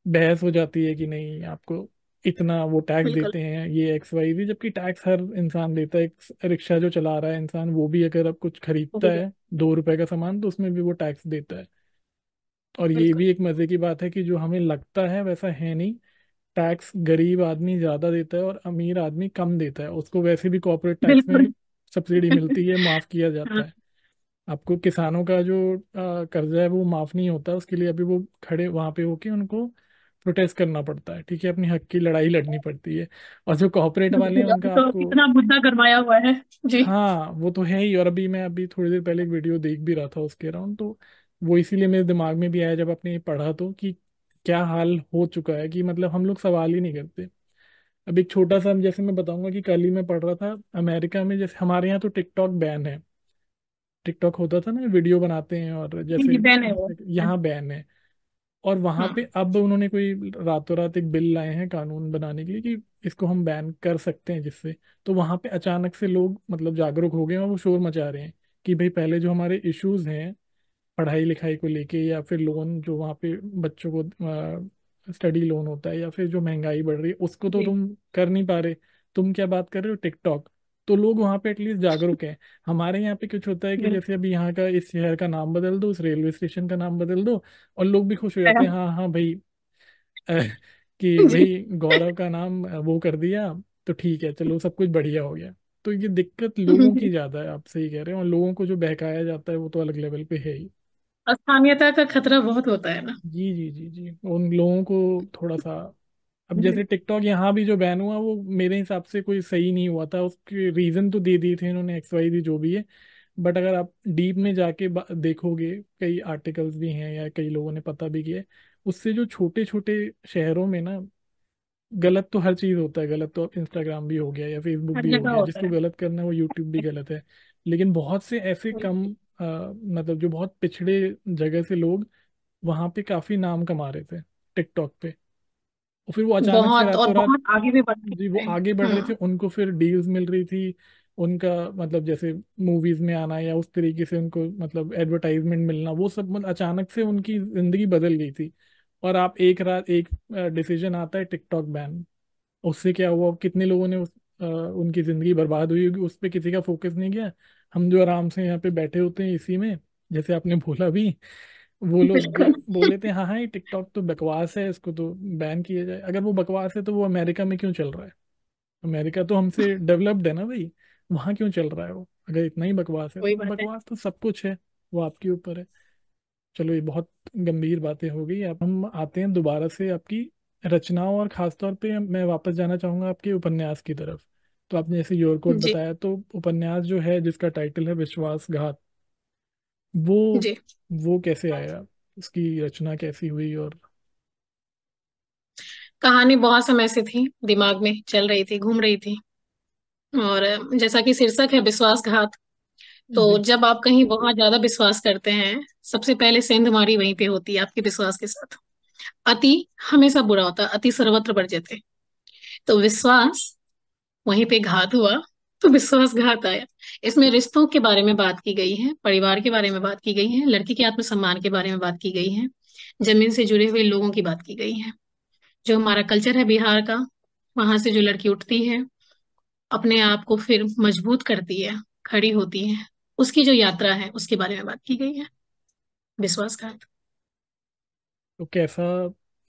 बहस हो जाती है कि नहीं आपको इतना वो टैक्स देते हैं ये एक्स वाई भी जबकि टैक्स हर इंसान देता है रिक्शा जो चला रहा है इंसान वो भी अगर अब कुछ खरीदता है दो रुपए का सामान तो उसमें भी वो टैक्स देता है और ये भी एक मजे की बात है कि जो हमें लगता है वैसा है नहीं टैक्स गरीब आदमी ज्यादा देता है और अमीर आदमी कम देता है उसको वैसे भी कॉर्पोरेट टैक्स में सब्सिडी मिलती है माफ किया जाता हाँ। है आपको किसानों का जो कर्जा है वो माफ नहीं होता उसके लिए अभी वो खड़े वहां पे होके उनको प्रोटेस्ट करना पड़ता है ठीक है अपनी हक की लड़ाई लड़नी पड़ती है और जो कॉर्पोरेट वाले हैं उनका तो इतना मुद्दा करवाया हुआ है जी हाँ वो तो है ही और अभी मैं अभी थोड़ी देर पहले एक वीडियो देख भी रहा था उसके अराउंड तो वो इसीलिए मेरे दिमाग में भी आया जब आपने ये पढ़ा तो कि क्या हाल हो चुका है कि मतलब हम लोग सवाल ही नहीं करते अब एक छोटा सा जैसे मैं बताऊंगा कि कल ही मैं पढ़ रहा था अमेरिका में जैसे हमारे यहाँ तो टिकटॉक बैन है टिकटॉक होता था ना वीडियो बनाते हैं और जैसे बैन है वो यहाँ बैन है और वहां हाँ पे अब उन्होंने कोई रातों रात एक बिल लाए हैं कानून बनाने के लिए कि इसको हम बैन कर सकते हैं जिससे तो वहां पे अचानक से लोग मतलब जागरूक हो गए और वो शोर मचा रहे हैं कि भाई पहले जो हमारे इश्यूज हैं पढ़ाई लिखाई को लेके या फिर लोन जो वहाँ पे बच्चों को स्टडी लोन होता है या फिर जो महंगाई बढ़ रही है उसको तो तुम कर नहीं पा रहे तुम क्या बात कर रहे हो टिकटॉक तो लोग वहाँ पे एटलीस्ट जागरूक हैं हमारे यहाँ पे कुछ होता है कि जैसे अभी यहाँ का इस शहर का नाम बदल दो उस रेलवे स्टेशन का नाम बदल दो और लोग भी खुश हो जाते हाँ। हैं हाँ हाँ भाई कि भाई गौरव का नाम वो कर दिया तो ठीक है चलो सब कुछ बढ़िया हो गया तो ये दिक्कत हम्म, लोगों हम्म, की हम्म। ज्यादा है आप सही कह रहे हैं और लोगों को जो बहकाया जाता है वो तो अलग लेवल पे है ही अस्थानीयता का खतरा बहुत होता है ना जी जी जी जी उन लोगों को थोड़ा सा अब जैसे टिकटॉक यहाँ भी जो बैन हुआ वो मेरे हिसाब से कोई सही नहीं हुआ था उसके रीजन तो दे दिए थे इन्होंने एक्स वाई जी जो भी है बट अगर आप डीप में जाके देखोगे कई आर्टिकल्स भी हैं या कई लोगों ने पता भी किया उससे जो छोटे छोटे शहरों में ना गलत तो हर चीज होता है गलत तो अब इंस्टाग्राम भी हो गया या फेसबुक भी हो गया जिसको गलत करना है वो यूट्यूब भी गलत है लेकिन बहुत से ऐसे कम अ, मतलब जो बहुत पिछड़े जगह से लोग वहां पे काफी नाम कमा रहे थे टिकटॉक पे और फिर वो अचानक से बहुत और रातों रात बहुत आगे भी बढ़ जी वो सकते आगे बढ़ रहे थे हाँ। उनको फिर डील्स मिल रही थी उनका मतलब जैसे मूवीज में आना या उस तरीके से उनको मतलब एडवर्टाइजमेंट मिलना वो सब मतलब अचानक से उनकी जिंदगी बदल गई थी और आप एक रात एक डिसीजन आता है टिकटॉक बैन उससे क्या हुआ कितने लोगों ने उस, आ, उनकी जिंदगी बर्बाद हुई होगी उस पर किसी का फोकस नहीं किया हम जो आराम से यहाँ पे बैठे होते हैं इसी में जैसे आपने बोला भी वो लोग बोले थे हाँ हाँ ये टिकटॉक तो बकवास है इसको तो बैन किया जाए अगर वो बकवास है तो वो अमेरिका में क्यों चल रहा है अमेरिका तो हमसे डेवलप्ड है ना भाई वहाँ क्यों चल रहा है वो अगर इतना ही बकवास है तो, तो बकवास तो सब कुछ है वो आपके ऊपर है चलो ये बहुत गंभीर बातें हो गई अब हम आते हैं दोबारा से आपकी रचनाओं और खासतौर पे मैं वापस जाना चाहूंगा आपके उपन्यास की तरफ तो आपने ऐसे योरकोट जी बताया तो उपन्यास जो है जिसका टाइटल है विश्वासघात वो जी वो कैसे आया उसकी रचना कैसी हुई और कहानी बहुत समय से थी दिमाग में चल रही थी घूम रही थी और जैसा कि शीर्षक है विश्वासघात तो जी जब आप कहीं बहुत ज्यादा विश्वास करते हैं सबसे पहले सेंध मारी वहीं पे होती है आपके विश्वास के साथ अति हमेशा बुरा होता अति सर्वत्र बढ़ जाते तो विश्वास वहीं पे घात हुआ तो विश्वासघात आया इसमें रिश्तों के बारे में बात की गई है परिवार के बारे में बात की गई है लड़की के आत्मसम्मान के बारे में बात की गई है जमीन से जुड़े हुए लोगों की बात की गई है जो हमारा कल्चर है बिहार का वहां से जो लड़की उठती है अपने आप को फिर मजबूत करती है खड़ी होती है उसकी जो यात्रा है उसके बारे में बात की गई है विश्वासघात तो कैसा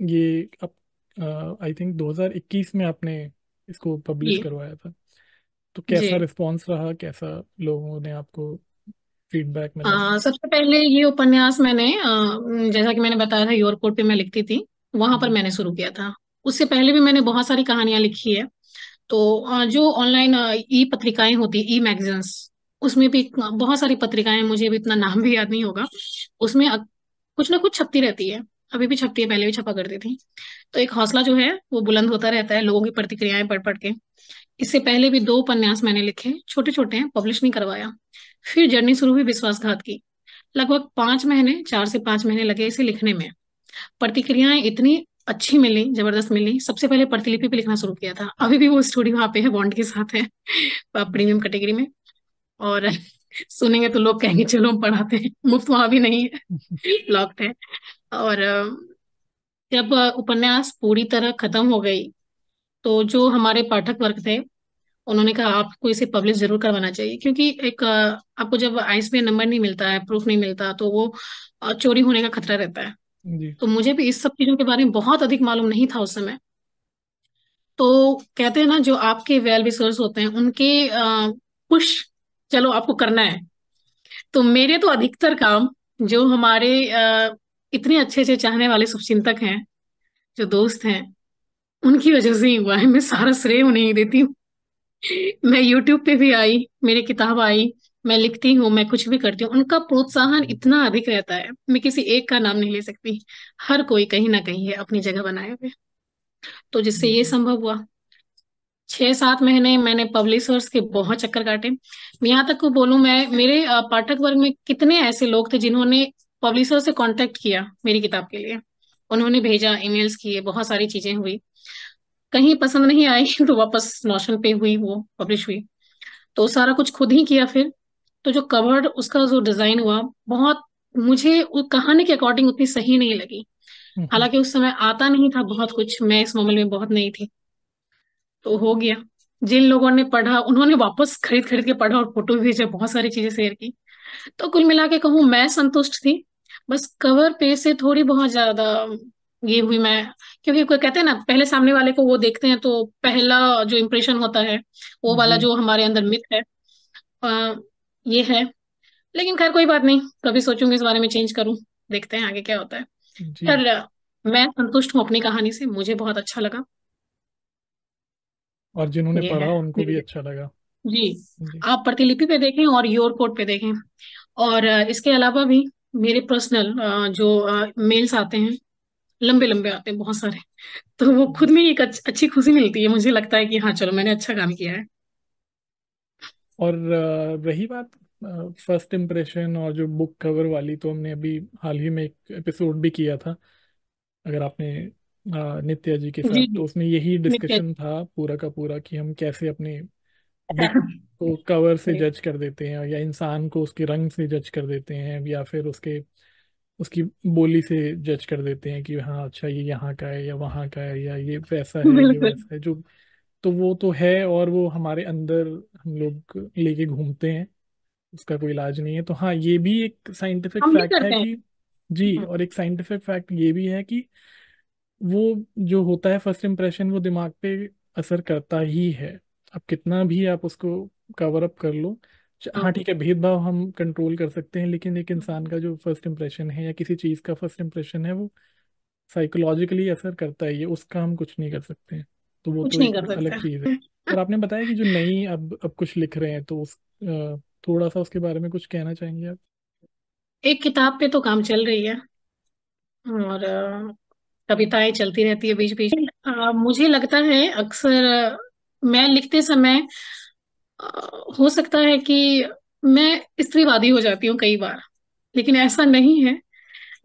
ये अब आई थिंक 2021 में आपने इसको पब्लिश करवाया था तो कैसा रिस्पांस रहा कैसा लोगों ने आपको फीडबैक मिला सबसे पहले ये उपन्यास मैंने आ, जैसा कि मैंने बताया था योरकोट पे मैं लिखती थी वहां पर हम्म। मैंने शुरू किया था उससे पहले भी मैंने बहुत सारी कहानियां लिखी है तो जो ऑनलाइन ई पत्रिकाएं होती ई मैगजीन्स उसमें भी बहुत सारी पत्रिकाएं मुझे भी इतना नाम भी याद नहीं होगा उसमें कुछ ना कुछ छपती रहती है अभी भी छपती है पहले भी छपा करती थी तो एक हौसला जो है वो बुलंद होता रहता है लोगों की प्रतिक्रियाएं पढ़ पढ़ के इससे पहले भी दो उपन्यास मैंने लिखे छोटे छोटे हैं पब्लिश नहीं करवाया फिर जर्नी शुरू हुई विश्वासघात की लगभग पांच महीने चार से पांच महीने लगे इसे लिखने में प्रतिक्रियाएं इतनी अच्छी मिली जबरदस्त मिली सबसे पहले प्रतिलिपि पे लिखना शुरू किया था अभी भी वो स्टोरी वहां पे है बॉन्ड के साथ है प्रीमियम कैटेगरी में और सुनेंगे तो लोग कहेंगे चलो हम पढ़ाते हैं मुफ्त वहां भी नहीं है लॉक्ड है और जब उपन्यास पूरी तरह खत्म हो गई तो जो हमारे पाठक वर्ग थे उन्होंने कहा आपको इसे पब्लिश जरूर करवाना चाहिए क्योंकि एक आपको जब में नंबर नहीं मिलता है प्रूफ नहीं मिलता तो वो चोरी होने का खतरा रहता है तो मुझे भी इस सब चीजों के बारे में बहुत अधिक मालूम नहीं था उस समय तो कहते हैं ना जो आपके वेल रिसोर्स होते हैं उनके पुश चलो आपको करना है तो मेरे तो अधिकतर काम जो हमारे इतने अच्छे अच्छे चाहने वाले शुभचिंतक हैं जो दोस्त हैं उनकी वजह से ही हुआ है मैं सारा श्रेय उन्हें ही देती हूँ मैं YouTube पे भी आई मेरी किताब आई मैं लिखती हूँ मैं कुछ भी करती हूँ उनका प्रोत्साहन इतना अधिक रहता है मैं किसी एक का नाम नहीं ले सकती हर कोई कहीं ना कहीं है अपनी जगह बनाए हुए तो जिससे ये संभव हुआ छह सात महीने मैंने पब्लिशर्स के बहुत चक्कर काटे यहाँ तक को बोलूँ मैं मेरे पाठक वर्ग में कितने ऐसे लोग थे जिन्होंने पब्लिशर से कांटेक्ट किया मेरी किताब के लिए उन्होंने भेजा ईमेल्स किए बहुत सारी चीजें हुई कहीं पसंद नहीं आई तो वापस नोशन पे हुई वो पब्लिश हुई तो सारा कुछ खुद ही किया फिर तो जो कवर उसका जो डिजाइन हुआ बहुत मुझे कहानी के अकॉर्डिंग उतनी सही नहीं लगी हम्म। हालांकि उस समय आता नहीं था बहुत कुछ मैं इस मामले में बहुत नहीं थी तो हो गया जिन लोगों ने पढ़ा उन्होंने वापस खरीद खरीद के पढ़ा और फोटो भेजे बहुत सारी चीजें शेयर की तो कुल मिला के कहूँ मैं संतुष्ट थी बस कवर पे से थोड़ी बहुत ज्यादा ये हुई मैं क्योंकि कोई कहते हैं ना पहले सामने वाले को वो देखते हैं तो पहला जो इम्प्रेशन होता है वो हम्म, वाला हम्म। जो हमारे अंदर मिथ है आ, ये है लेकिन खैर कोई बात नहीं कभी सोचूंगी इस बारे में चेंज करूं देखते हैं आगे क्या होता है खैर मैं संतुष्ट हूँ अपनी कहानी से मुझे बहुत अच्छा लगा और जिन्होंने पढ़ा उनको भी अच्छा लगा जी, जी आप प्रतिलिपि पे देखें और योर कोड पे देखें और इसके अलावा भी मेरे पर्सनल जो मेल्स आते हैं लंबे लंबे आते हैं बहुत सारे तो वो खुद में एक अच्छ, अच्छी खुशी मिलती है मुझे लगता है कि हाँ चलो मैंने अच्छा काम किया है और रही बात फर्स्ट इम्प्रेशन और जो बुक कवर वाली तो हमने अभी हाल ही में एक एपिसोड भी किया था अगर आपने नित्या जी के साथ जी तो उसमें यही डिस्कशन था पूरा का पूरा कि हम कैसे अपने को कवर से जज कर देते हैं या इंसान को उसके रंग से जज कर देते हैं या फिर उसके उसकी बोली से जज कर देते हैं कि हाँ अच्छा ये यहाँ का है या वहाँ का है या ये वैसा है ये वैसा है जो तो वो तो है और वो हमारे अंदर हम लोग लेके घूमते हैं उसका कोई इलाज नहीं है तो हाँ ये भी एक साइंटिफिक फैक्ट है कि जी हाँ। और एक साइंटिफिक फैक्ट ये भी है कि वो जो होता है फर्स्ट इम्प्रेशन वो दिमाग पे असर करता ही है अब कितना भी आप उसको कवर अप कर लो हाँ, हाँ ठीक है भेदभाव हम कंट्रोल कर सकते हैं लेकिन एक इंसान का जो फर्स्ट इम्प्रेशन है या किसी चीज का फर्स्ट इम्प्रेशन है वो साइकोलॉजिकली असर करता है ये उसका हम कुछ नहीं कर सकते हैं तो वो कुछ तो नहीं कर अलग चीज है और आपने बताया कि जो नई अब अब कुछ लिख रहे हैं तो उस थोड़ा सा उसके बारे में कुछ कहना चाहेंगे आप एक किताब पे तो काम चल रही है और कविताएं चलती रहती है बीच बीच मुझे लगता है अक्सर मैं लिखते समय हो सकता है कि मैं स्त्रीवादी हो जाती हूँ कई बार लेकिन ऐसा नहीं है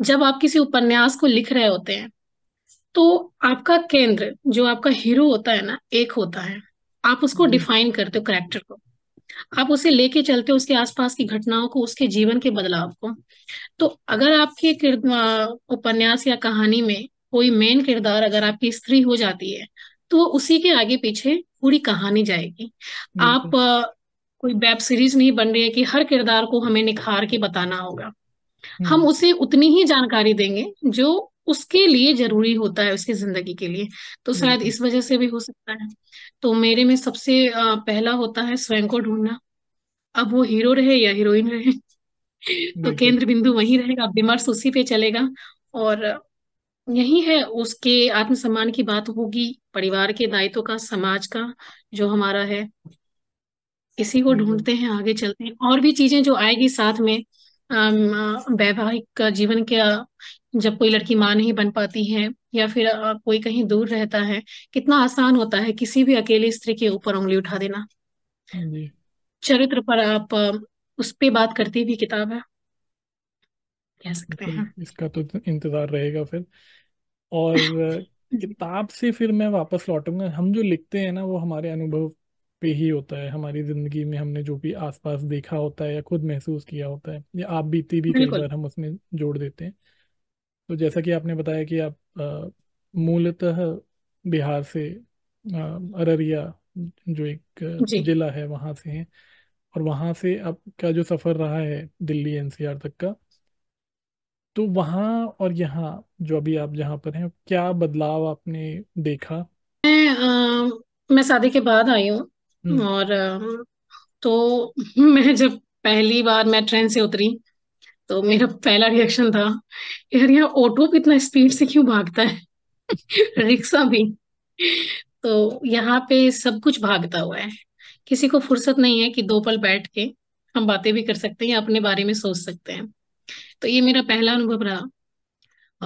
जब आप किसी उपन्यास को लिख रहे होते हैं तो आपका केंद्र जो आपका हीरो होता है ना एक होता है आप उसको हम्म। डिफाइन करते हो करेक्टर को आप उसे लेके चलते हो उसके आसपास की घटनाओं को उसके जीवन के बदलाव को तो अगर आपके उपन्यास या कहानी में कोई मेन किरदार अगर आपकी स्त्री हो जाती है तो उसी के आगे पीछे पूरी कहानी जाएगी आप कोई वेब सीरीज नहीं बन रही है कि हर किरदार को हमें निखार के बताना होगा हम हम्म। उसे उतनी ही जानकारी देंगे जो उसके लिए जरूरी होता है उसकी जिंदगी के लिए तो शायद इस वजह से भी हो सकता है तो मेरे में सबसे पहला होता है स्वयं को ढूंढना अब वो हीरो रहे या हीरोइन रहे तो केंद्र बिंदु वही रहेगा विमर्श उसी पे चलेगा और यही है उसके आत्मसम्मान की बात होगी परिवार के दायित्व का समाज का जो हमारा है इसी को हम्म, हम्म। ढूंढते हैं आगे चलते हैं और भी चीजें जो आएगी साथ में वैवाहिक जीवन के जब कोई लड़की माँ नहीं बन पाती है या फिर कोई कहीं दूर रहता है कितना आसान होता है किसी भी अकेले स्त्री के ऊपर उंगली उठा देना हाँ चरित्र पर आप उस पे बात करती भी किताब है कह सकते हैं इसका तो इंतजार रहेगा फिर और किताब से फिर मैं वापस लौटूंगा हम जो लिखते हैं ना वो हमारे अनुभव पे ही होता है हमारी जिंदगी में हमने जो भी आसपास देखा होता है या खुद महसूस किया होता है या आप बीती भी कई बार हम उसमें जोड़ देते हैं तो जैसा कि आपने बताया कि आप मूलतः बिहार से आ, अररिया जो एक जिला है वहां से हैं और वहां से आपका जो सफर रहा है दिल्ली एनसीआर तक का तो वहां और यहाँ जो अभी आप जहाँ पर हैं क्या बदलाव आपने देखा मैं आ, मैं शादी के बाद आई हूँ हम्म। और आ, तो मैं जब पहली बार मैं ट्रेन से उतरी तो मेरा पहला रिएक्शन था यार यार ऑटो भी इतना स्पीड से क्यों भागता है रिक्शा भी तो यहाँ पे सब कुछ भागता हुआ है किसी को फुर्सत नहीं है कि दो पल बैठ के हम बातें भी कर सकते हैं या अपने बारे में सोच सकते हैं तो ये मेरा पहला अनुभव रहा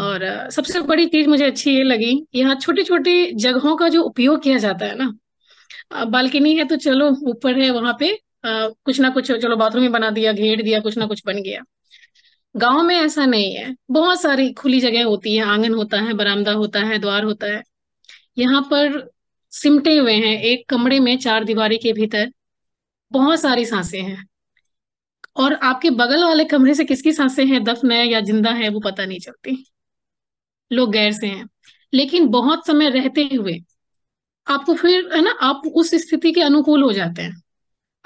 और सबसे बड़ी चीज मुझे अच्छी ये लगी यहाँ छोटी छोटे जगहों का जो उपयोग किया जाता है ना बालकनी है तो चलो ऊपर है वहां पे आ, कुछ ना कुछ चलो बाथरूम ही बना दिया घेर दिया कुछ ना कुछ बन गया गांव में ऐसा नहीं है बहुत सारी खुली जगह होती है आंगन होता है बरामदा होता है द्वार होता है यहाँ पर सिमटे हुए हैं एक कमरे में चार दीवारी के भीतर बहुत सारी सांसें हैं और आपके बगल वाले कमरे से किसकी सांसें हैं दफन है या जिंदा है वो पता नहीं चलती लोग गैर से हैं लेकिन बहुत समय रहते हुए आपको फिर है ना आप उस स्थिति के अनुकूल हो जाते हैं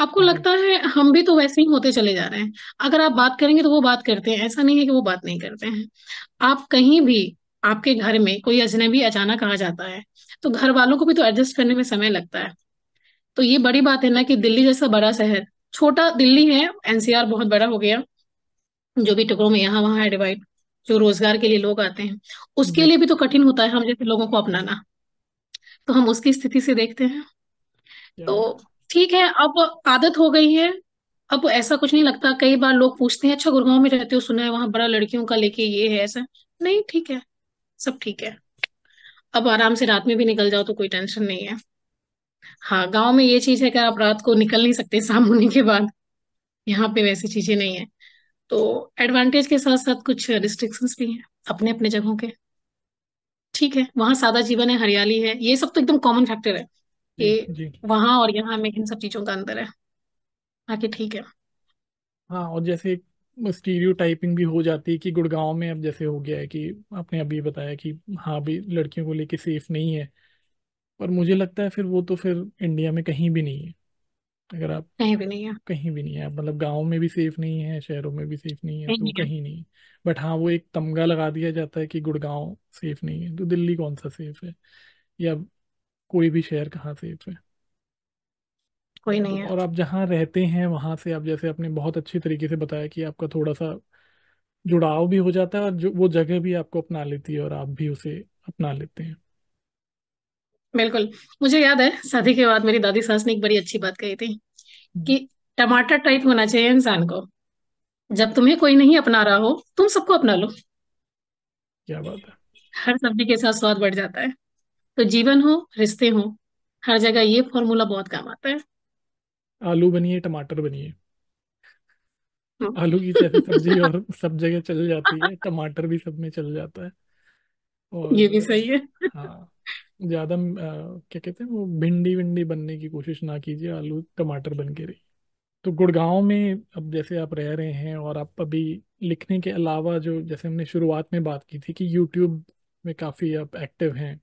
आपको लगता है हम भी तो वैसे ही होते चले जा रहे हैं अगर आप बात करेंगे तो वो बात करते हैं ऐसा नहीं है कि वो बात नहीं करते हैं आप कहीं भी आपके घर में कोई अजनबी अचानक आ जाता है तो घर वालों को भी तो एडजस्ट करने में समय लगता है तो ये बड़ी बात है ना कि दिल्ली जैसा बड़ा शहर छोटा दिल्ली है एनसीआर बहुत बड़ा हो गया जो भी टुकड़ों में यहाँ वहां है डिवाइड जो रोजगार के लिए लोग आते हैं उसके लिए भी तो कठिन होता है हम जैसे लोगों को अपनाना तो हम उसकी स्थिति से देखते हैं तो ठीक है अब आदत हो गई है अब ऐसा कुछ नहीं लगता कई बार लोग पूछते हैं अच्छा गुड़गांव में रहते हो सुना है वहां बड़ा लड़कियों का लेके ये है ऐसा नहीं ठीक है सब ठीक है अब आराम से रात में भी निकल जाओ तो कोई टेंशन नहीं है हाँ गांव में ये चीज है कि आप रात को निकल नहीं सकते शाम होने के बाद यहाँ पे वैसी चीजें नहीं है तो एडवांटेज के साथ साथ कुछ रिस्ट्रिक्शंस भी हैं अपने अपने जगहों के ठीक है वहां सादा जीवन है हरियाली है ये सब तो एकदम कॉमन फैक्टर है ये वहां और यहाँ में इन सब चीजों का अंतर है बाकी ठीक है हाँ और जैसे एक स्टीरियो टाइपिंग भी हो जाती है कि गुड़गांव में अब जैसे हो गया है कि आपने अभी बताया कि हाँ भी लड़कियों को लेके सेफ नहीं है पर मुझे लगता है फिर वो तो फिर इंडिया में कहीं भी नहीं है अगर आप कहीं भी नहीं है कहीं भी नहीं है मतलब गाँव में भी सेफ नहीं है शहरों में भी सेफ नहीं है तो नहीं है कहीं नहीं बट हाँ वो एक तमगा लगा दिया जाता है कि गुड़गांव सेफ नहीं है तो दिल्ली कौन सा सेफ है या कोई भी शहर कहाँ सेफ है कोई नहीं है और आप जहाँ रहते हैं वहां से आप जैसे आपने बहुत अच्छी तरीके से बताया कि आपका थोड़ा सा जुड़ाव भी हो जाता है और जो वो जगह भी आपको अपना लेती है और आप भी उसे अपना लेते हैं बिल्कुल मुझे याद है शादी के बाद मेरी दादी सास ने एक बड़ी अच्छी बात कही थी कि हम्म। टमाटर टाइप होना चाहिए इंसान को जब तुम्हें कोई नहीं अपना रहा हो तुम सबको अपना लो क्या बात है हर सब्जी के साथ स्वाद बढ़ जाता है तो जीवन हो रिश्ते हो हर जगह ये फॉर्मूला बहुत काम आता है आलू बनिए टमाटर बनिए हम्म। आलू की जैसे सब्जी और सब जगह चल जाती है टमाटर भी सब में चल जाता है और ये भी सही है हाँ ज्यादा क्या कहते हैं वो भिंडी विंडी बनने की कोशिश ना कीजिए आलू टमाटर बन के रही तो गुड़गांव में अब जैसे आप रह रहे हैं और आप अभी लिखने के अलावा जो जैसे हमने शुरुआत में बात की थी कि यूट्यूब में काफ़ी आप एक्टिव हैं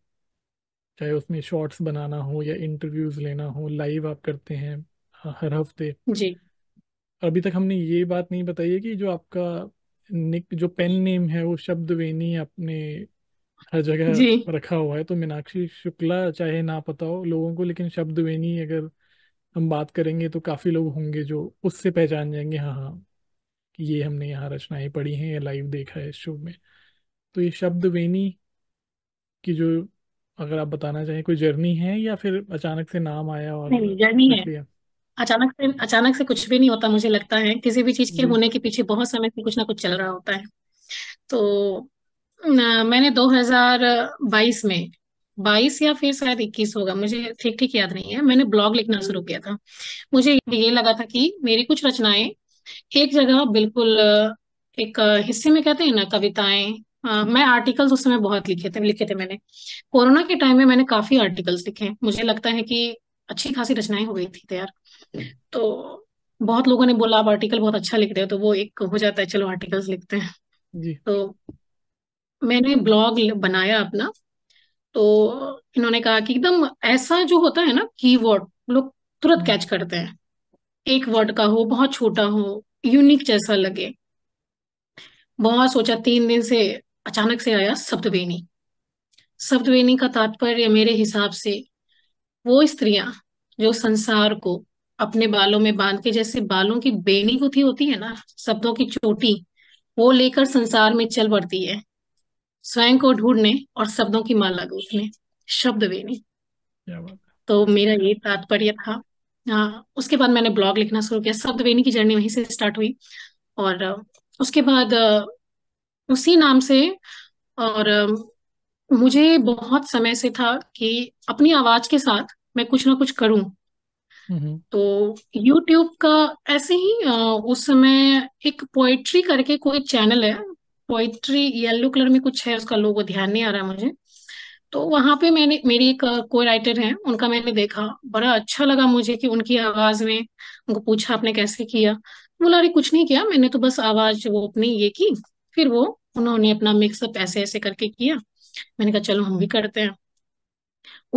चाहे उसमें शॉर्ट्स बनाना हो या इंटरव्यूज लेना हो लाइव आप करते हैं हर हफ्ते जी अभी तक हमने ये बात नहीं बताई है कि जो आपका निक जो पेन नेम है वो शब्द वेनी आपने हर जगह जी रखा हुआ है तो मीनाक्षी शुक्ला चाहे ना पता हो लोगों को लेकिन शब्दवेणी अगर हम बात करेंगे तो काफी लोग होंगे जो उससे पहचान जाएंगे हाँ हाँ कि ये हमने यहाँ रचनाएं पढ़ी हैं या लाइव देखा है इस शो में तो ये वेनी की जो अगर आप बताना चाहें कोई जर्नी है या फिर अचानक से नाम आया और नहीं जर्नी रख है लिया अचानक से अचानक से कुछ भी नहीं होता मुझे लगता है किसी भी चीज के जी होने के पीछे बहुत समय से कुछ ना कुछ चल रहा होता है तो मैंने 2022 में बाईस या फिर शायद इक्कीस होगा मुझे ठीक ठीक याद नहीं है मैंने ब्लॉग लिखना शुरू किया था मुझे ये लगा था कि मेरी कुछ रचनाएं एक जगह बिल्कुल एक हिस्से में कहते हैं ना कविताएं मैं आर्टिकल्स उस समय बहुत लिखे थे लिखे थे मैंने कोरोना के टाइम में मैंने काफी आर्टिकल्स लिखे मुझे लगता है कि अच्छी खासी रचनाएं हो गई थी तैयार तो, तो बहुत लोगों ने बोला आप आर्टिकल बहुत अच्छा लिख रहे हो तो वो एक हो जाता है चलो आर्टिकल्स लिखते हैं जी तो मैंने ब्लॉग बनाया अपना तो इन्होंने कहा कि एकदम ऐसा जो होता है ना की वर्ड लोग तुरंत हम्म। कैच करते हैं एक वर्ड का हो बहुत छोटा हो यूनिक जैसा लगे बहुत सोचा तीन दिन से अचानक से आया शब्दवेणी शब्दवेणी का तात्पर्य मेरे हिसाब से वो स्त्रियां जो संसार को अपने बालों में बांध के जैसे बालों की बेनी गुथी होती है ना शब्दों की चोटी वो लेकर संसार में चल पड़ती है स्वयं को ढूंढने और शब्दों की माला गूंथने शब्द वेनी तो मेरा ये तात्पर्य था आ, उसके बाद मैंने ब्लॉग लिखना शुरू किया शब्द वेनी की जर्नी वहीं से स्टार्ट हुई और उसके बाद उसी नाम से और मुझे बहुत समय से था कि अपनी आवाज के साथ मैं कुछ ना कुछ करूं हम्म, हम्म। तो YouTube का ऐसे ही उस समय एक पोएट्री करके कोई चैनल है पोइट्री येलो कलर में कुछ है उसका लोगो ध्यान नहीं आ रहा मुझे तो वहां पे मैंने मेरी एक को राइटर है उनका मैंने देखा बड़ा अच्छा लगा मुझे कि उनकी आवाज में उनको पूछा आपने कैसे किया बोला अरे कुछ नहीं किया मैंने तो बस आवाज वो अपनी ये की फिर वो उन्होंने अपना मिक्सअप ऐसे ऐसे करके किया मैंने कहा चलो हम भी करते हैं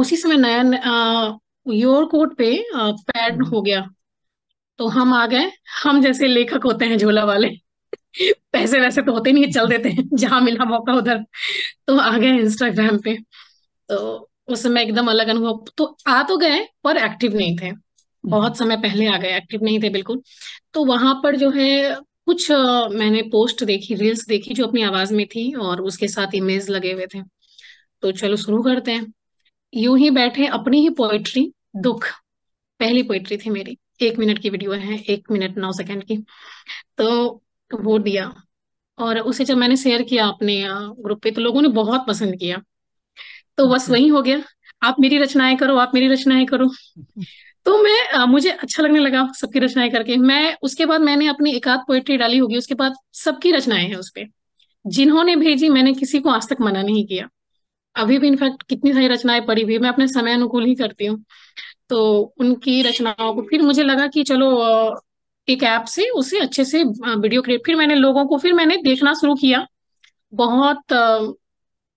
उसी समय नया योर कोट पे पैड हम्म। हो गया तो हम आ गए हम जैसे लेखक होते हैं झोला वाले पैसे वैसे तो होते नहीं चल देते जहां मिला मौका उधर तो आ गए इंस्टाग्राम पे तो उस समय एकदम अलग अनुभव तो आ तो गए पर एक्टिव नहीं थे हम्म। बहुत समय पहले आ गए एक्टिव नहीं थे बिल्कुल तो वहां पर जो है कुछ मैंने पोस्ट देखी रील्स देखी जो अपनी आवाज में थी और उसके साथ इमेज लगे हुए थे तो चलो शुरू करते हैं यूं ही बैठे अपनी ही पोइट्री दुख पहली पोइट्री थी मेरी एक मिनट की वीडियो है एक मिनट नौ सेकंड की तो वो दिया और उसे जब मैंने शेयर किया अपने ग्रुप पे तो लोगों ने बहुत पसंद किया तो बस अच्छा। वही हो गया आप मेरी रचनाएं करो आप मेरी रचनाएं करो तो मैं मुझे अच्छा लगने लगा सबकी रचनाएं करके मैं उसके बाद मैंने अपनी एकाध पोएट्री डाली होगी उसके बाद सबकी रचनाएं हैं उसपे जिन्होंने भेजी मैंने किसी को आज तक मना नहीं किया अभी भी इनफैक्ट कितनी सारी रचनाएं पड़ी हुई मैं अपने समय अनुकूल ही करती हूँ तो उनकी रचनाओं को फिर मुझे लगा कि चलो एक ऐप से उसे अच्छे से वीडियो क्रिएट फिर मैंने लोगों को फिर मैंने देखना शुरू किया बहुत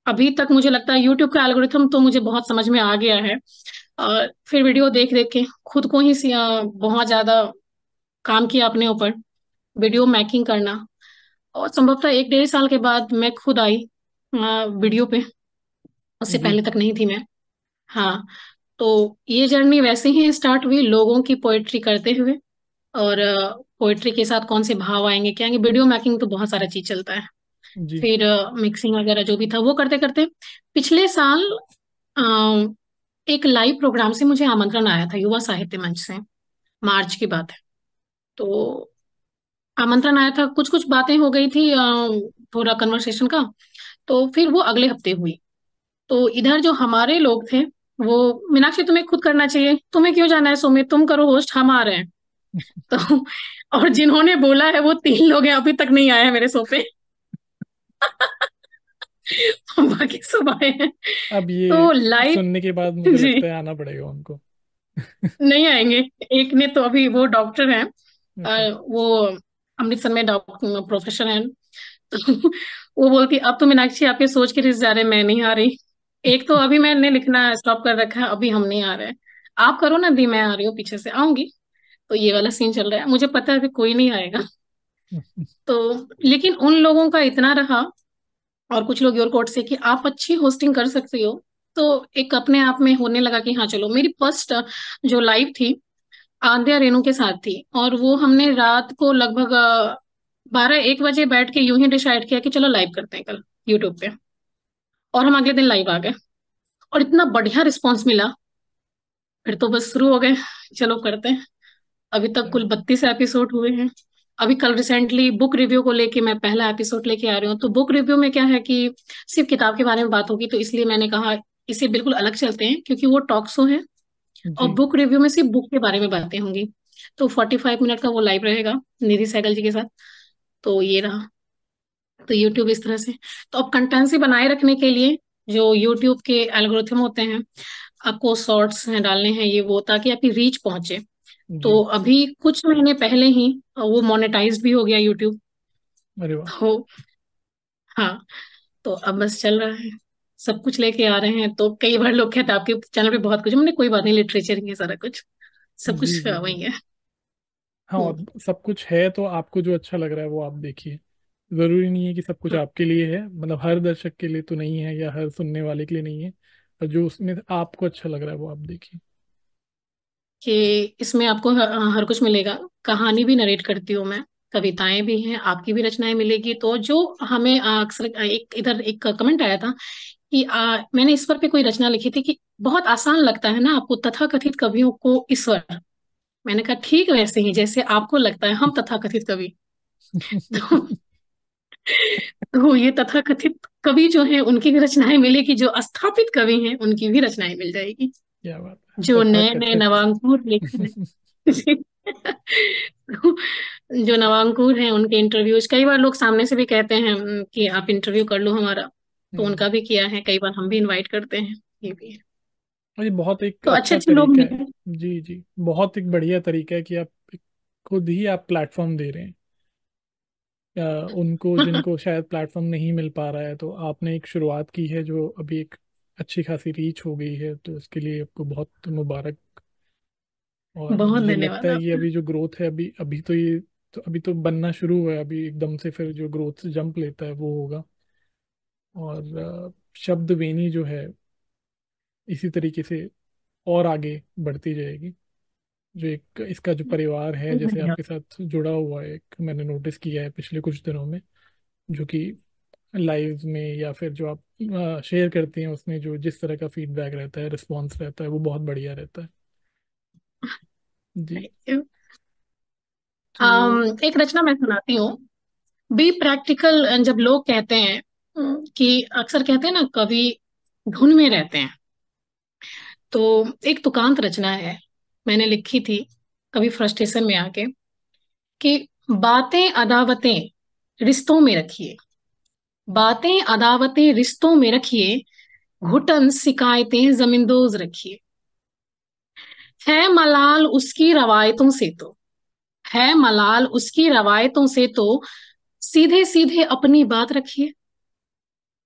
अभी तक मुझे लगता है यूट्यूब का एल्गोरिथम तो मुझे बहुत समझ में आ गया है फिर वीडियो देख देख के खुद को ही बहुत ज़्यादा काम किया अपने ऊपर वीडियो मेकिंग करना और संभवतः एक डेढ़ साल के बाद मैं खुद आई वीडियो पे उससे हम्म। पहले तक नहीं थी मैं हाँ तो ये जर्नी वैसे ही स्टार्ट हुई लोगों की पोएट्री करते हुए और पोइट्री के साथ कौन से भाव आएंगे क्या आएंगे वीडियो मेकिंग तो बहुत सारा चीज चलता है जी. फिर मिक्सिंग वगैरह जो भी था वो करते करते पिछले साल आ, एक लाइव प्रोग्राम से मुझे आमंत्रण आया था युवा साहित्य मंच से मार्च की बात है तो आमंत्रण आया था कुछ कुछ बातें हो गई थी थोड़ा कन्वर्सेशन का तो फिर वो अगले हफ्ते हुई तो इधर जो हमारे लोग थे वो मीनाक्षी तुम्हें खुद करना चाहिए तुम्हें क्यों जाना है सोमित तुम करो होस्ट हम आ रहे हैं तो और जिन्होंने बोला है वो तीन लोग हैं अभी तक नहीं आए हैं मेरे सोफे बाकी सब आए हैं अब ये तो लाइफ सुनने के बाद मुझे लगता है आना पड़ेगा उनको नहीं आएंगे एक ने तो अभी वो डॉक्टर हैं अच्छा। वो अमृतसर में डॉक्टर प्रोफेसर है तो वो बोलती अब तो मीनाक्षी आपके सोच के रिश्ते जा रहे मैं नहीं आ रही एक तो अभी मैंने लिखना स्टॉप कर रखा है अभी हम नहीं आ रहे आप करो ना दी मैं आ रही हूँ पीछे से आऊंगी तो ये वाला सीन चल रहा है मुझे पता है कि कोई नहीं आएगा तो लेकिन उन लोगों का इतना रहा और कुछ लोग कोर्ट से कि आप अच्छी होस्टिंग कर सकते हो तो एक अपने आप में होने लगा कि हाँ चलो मेरी फर्स्ट जो लाइव थी आद्या रेणु के साथ थी और वो हमने रात को लगभग बारह एक बजे बैठ के यू ही डिसाइड किया कि चलो लाइव करते हैं कल यूट्यूब पे और हम अगले दिन लाइव आ गए और इतना बढ़िया रिस्पॉन्स मिला फिर तो बस शुरू हो गए चलो करते हैं अभी तक कुल बत्तीस एपिसोड हुए हैं अभी कल रिसेंटली बुक रिव्यू को लेके मैं पहला एपिसोड लेके आ रही हूँ तो बुक रिव्यू में क्या है कि सिर्फ किताब के बारे में बात होगी तो इसलिए मैंने कहा इसे बिल्कुल अलग चलते हैं क्योंकि वो टॉक शो है और बुक रिव्यू में सिर्फ बुक के बारे में बातें होंगी तो फोर्टी फाइव मिनट का वो लाइव रहेगा निधि सैगल जी के साथ तो ये रहा तो यूट्यूब इस तरह से तो अब कंटेंसी बनाए रखने के लिए जो यूट्यूब के एल्गोरिथम होते हैं आपको शॉर्ट्स हैं डालने हैं ये वो ताकि आपकी रीच पहुंचे तो अभी कुछ महीने पहले ही वो मोनेटाइज भी हो गया यूट्यूब अरे हो हाँ तो अब बस चल रहा है सब कुछ लेके आ रहे हैं तो कई बार लोग कहते हैं आपके चैनल पे बहुत कुछ मैंने कोई बात नहीं लिटरेचर ही है सारा कुछ सब कुछ वही है हाँ और हम्म। सब कुछ है तो आपको जो अच्छा लग रहा है वो आप देखिए जरूरी नहीं है कि सब कुछ हाँ। आपके लिए है मतलब हर दर्शक के लिए तो नहीं है या हर सुनने वाले के लिए नहीं है पर जो उसमें आपको अच्छा लग रहा है वो आप देखिए कि इसमें आपको हर, हर कुछ मिलेगा कहानी भी नरेट करती हूँ मैं कविताएं भी हैं आपकी भी रचनाएं मिलेगी तो जो हमें अक्सर एक इधर एक कमेंट आया था कि आ, मैंने ईश्वर पे कोई रचना लिखी थी कि बहुत आसान लगता है ना आपको तथा कथित कवियों को ईश्वर मैंने कहा ठीक वैसे ही जैसे आपको लगता है हम तथा कथित कवि तो, तो ये तथा कथित कवि जो है उनकी भी रचनाएं मिलेगी जो स्थापित कवि हैं उनकी भी रचनाएं मिल जाएगी क्या बात है जो नए नए नवांकुर लेखक तो जो नवांकुर हैं उनके इंटरव्यूज कई बार लोग सामने से भी कहते हैं कि आप इंटरव्यू कर लो हमारा तो हम्म। उनका भी किया है कई बार हम भी इनवाइट करते हैं ये भी ये बहुत एक तो अच्छा अच्छे लोग है जी जी बहुत एक बढ़िया तरीका है कि आप खुद ही आप प्लेटफॉर्म दे रहे हैं उनको जिनको शायद प्लेटफॉर्म नहीं मिल पा रहा है तो आपने एक शुरुआत की है जो अभी एक अच्छी खासी रीच हो गई है तो इसके लिए आपको बहुत मुबारक और बहुत मुझे धन्यवाद लगता है ये आपका अभी जो ग्रोथ है अभी अभी तो ये तो अभी तो बनना शुरू हुआ है अभी एकदम से फिर जो ग्रोथ जंप लेता है वो होगा और शब्द वेनी जो है इसी तरीके से और आगे बढ़ती जाएगी जो एक इसका जो परिवार है जैसे आपके साथ जुड़ा हुआ है एक मैंने नोटिस किया है पिछले कुछ दिनों में जो कि लाइव में या फिर जो आप शेयर करती हैं उसमें जो जिस तरह का फीडबैक रहता है रिस्पॉन्स रहता है वो बहुत बढ़िया रहता है जी तो um, एक रचना मैं सुनाती हूँ बी प्रैक्टिकल जब लोग कहते हैं कि अक्सर कहते हैं ना कवि धुन में रहते हैं तो एक तुकांत रचना है मैंने लिखी थी कभी फ्रस्ट्रेशन में आके कि बातें अदावतें रिश्तों में रखिए बातें अदावतें रिश्तों में रखिए घुटन शिकायतें जमींदोज रखिए है मलाल उसकी रवायतों से तो है मलाल उसकी रवायतों से तो सीधे सीधे अपनी बात रखिए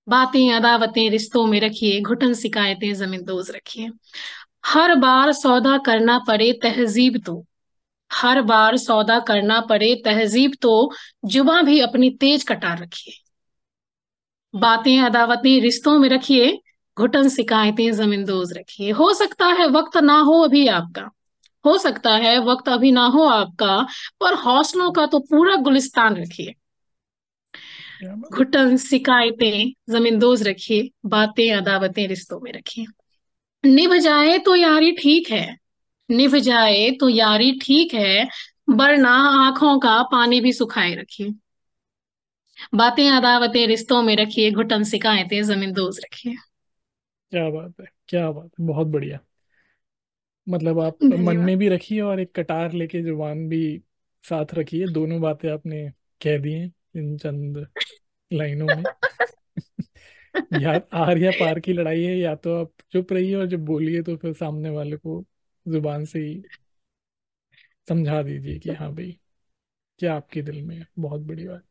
बातें अदावतें रिश्तों में रखिए घुटन शिकायतें जमींदोज रखिए हर बार सौदा करना पड़े तहजीब तो हर बार सौदा करना पड़े तहजीब तो जुबा भी अपनी तेज कटार रखिए बातें अदावतें रिश्तों में रखिए घुटन शिकायतें जमींदोज रखिए हो सकता है वक्त ना हो अभी आपका हो सकता है वक्त अभी ना हो आपका पर हौसलों का तो पूरा गुलिस्तान रखिए घुटन शिकायतें जमींदोज रखिए बातें अदावतें रिश्तों में रखिए निभ जाए तो यारी ठीक है निभ जाए तो यारी ठीक है वरना आंखों का पानी भी सुखाए रखिए बातें अदावतें रिश्तों में रखिए घुटन सिकायतें जमीन दोज रखिए क्या बात है क्या बात है बहुत बढ़िया मतलब आप मन में भी रखिए और एक कटार लेके जुबान भी साथ रखिए दोनों बातें आपने कह दी हैं इन चंद लाइनों में या आर या पार की लड़ाई है या तो आप चुप रहिए और जब बोलिए तो फिर सामने वाले को जुबान से ही समझा दीजिए कि हाँ भाई क्या आपके दिल में है बहुत बड़ी बात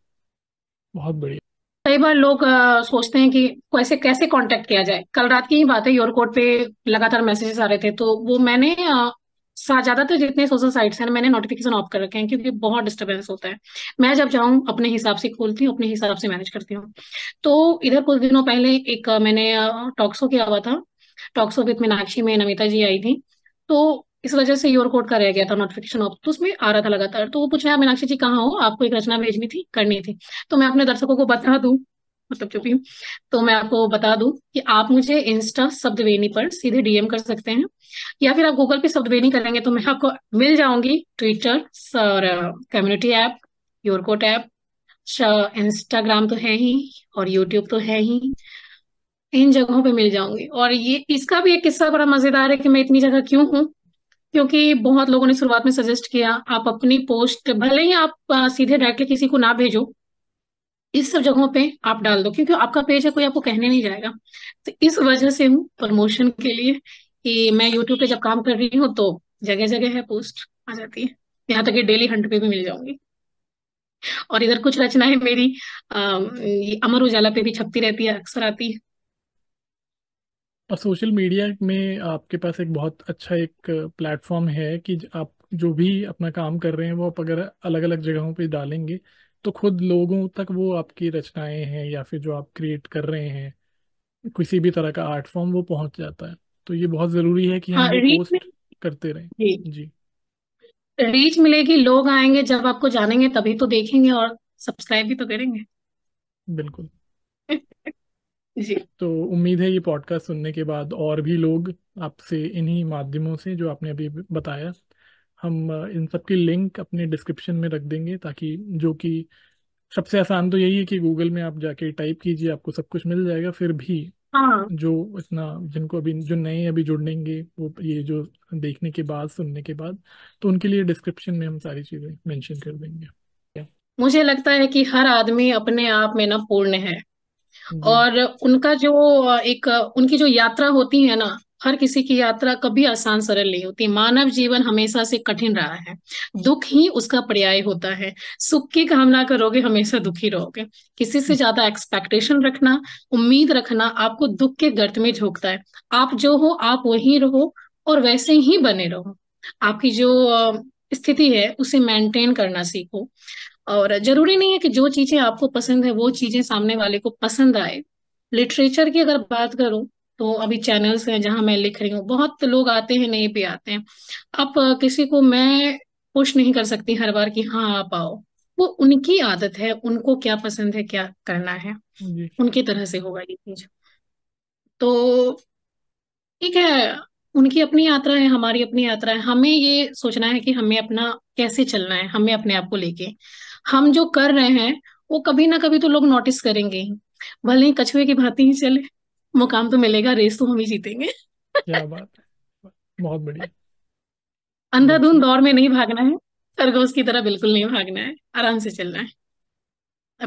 बहुत बढ़िया कई बार लोग आ, सोचते हैं कि कैसे कैसे कांटेक्ट किया जाए कल रात की ही बात है योरकोट पे लगातार मैसेजेस आ रहे थे तो वो मैंने ज्यादातर जितने सोशल साइट्स हैं मैंने नोटिफिकेशन ऑफ कर रखे हैं क्योंकि बहुत डिस्टर्बेंस होता है मैं जब जाऊँ अपने हिसाब से खोलती हूँ अपने हिसाब से मैनेज करती हूँ तो इधर कुछ दिनों पहले एक मैंने टॉक्सो किया हुआ था टॉक्सो विथ मीनाक्षी में नमिता जी आई थी तो इस वजह से योर कोड का रह गया था नोटिफिकेशन ऑफ तो उसमें आ रहा था लगातार तो वो पूछ रहे हैं मीनाक्षी जी कहाँ हो आपको एक रचना भेजनी थी करनी थी तो मैं अपने दर्शकों को बता दू मतलब जो भी तो मैं आपको बता दू कि आप मुझे इंस्टा शब्दवेणी पर सीधे डीएम कर सकते हैं या फिर आप गूगल पे शब्दवेणी करेंगे तो मैं आपको मिल जाऊंगी ट्विटर और community app YourQuote app Instagram तो है ही और यूट्यूब तो है ही इन जगहों पे मिल जाऊंगी और ये इसका भी एक किस्सा बड़ा मजेदार है कि मैं इतनी जगह क्यों हूँ क्योंकि बहुत लोगों ने शुरुआत में सजेस्ट किया आप अपनी पोस्ट भले ही आप सीधे डायरेक्टली किसी को ना भेजो इस सब जगहों पे आप डाल दो क्योंकि आपका पेज है कोई आपको कहने नहीं जाएगा तो इस वजह से हूँ प्रमोशन के लिए कि मैं यूट्यूब पे जब काम कर रही हूँ तो जगह जगह है पोस्ट आ जाती है यहाँ तक कि डेली हंट पे भी मिल जाऊंगी और इधर कुछ रचनाएं मेरी अः अमर उजाला पे भी छपती रहती है अक्सर आती है और सोशल मीडिया में आपके पास एक बहुत अच्छा एक प्लेटफॉर्म है कि आप जो भी अपना काम कर रहे हैं वो आप अगर अलग अलग जगहों पे डालेंगे तो खुद लोगों तक वो आपकी रचनाएं हैं या फिर जो आप क्रिएट कर रहे हैं किसी भी तरह का आर्ट फॉर्म वो पहुंच जाता है तो ये बहुत जरूरी है कि हम हाँ, पोस्ट करते रहें जी, जी। रीच मिलेगी लोग आएंगे जब आपको जानेंगे तभी तो देखेंगे और सब्सक्राइब भी तो करेंगे बिल्कुल जी तो उम्मीद है ये पॉडकास्ट सुनने के बाद और भी लोग आपसे इन्हीं माध्यमों से जो आपने अभी बताया हम इन सब की लिंक अपने डिस्क्रिप्शन में रख देंगे ताकि जो कि सबसे आसान तो यही है कि गूगल में आप जाके टाइप कीजिए आपको सब कुछ मिल जाएगा फिर भी हाँ जो इतना जिनको अभी जो नए अभी जुड़ेंगे वो ये जो देखने के बाद सुनने के बाद तो उनके लिए डिस्क्रिप्शन में हम सारी चीजें मेंशन कर देंगे मुझे लगता है कि हर आदमी अपने आप में ना पूर्ण है और उनका जो एक उनकी जो यात्रा होती है ना हर किसी की यात्रा कभी आसान सरल नहीं होती मानव जीवन हमेशा से कठिन रहा है दुख ही उसका पर्याय होता है सुख की कामना करोगे हमेशा दुखी रहोगे किसी से ज्यादा एक्सपेक्टेशन रखना उम्मीद रखना आपको दुख के गर्त में झोंकता है आप जो हो आप वही रहो और वैसे ही बने रहो आपकी जो स्थिति है उसे मेंटेन करना सीखो और जरूरी नहीं है कि जो चीजें आपको पसंद है वो चीजें सामने वाले को पसंद आए लिटरेचर की अगर बात करूं तो अभी चैनल्स हैं जहां मैं लिख रही हूँ बहुत लोग आते हैं नहीं भी आते हैं अब किसी को मैं पुश नहीं कर सकती हर बार कि हाँ आप आओ वो उनकी आदत है उनको क्या पसंद है क्या करना है उनकी तरह से होगा ये चीज तो ठीक है उनकी अपनी यात्रा है हमारी अपनी यात्रा है हमें ये सोचना है कि हमें अपना कैसे चलना है हमें अपने आप को लेके हम जो कर रहे हैं वो कभी ना कभी तो लोग नोटिस करेंगे ही भले ही कछुए की भांति ही चले मुकाम तो मिलेगा रेस तो हम ही जीतेंगे क्या बात है बहुत बढ़िया अंधाधुन दौर में नहीं भागना है खरगोश की तरह बिल्कुल नहीं भागना है आराम से चलना है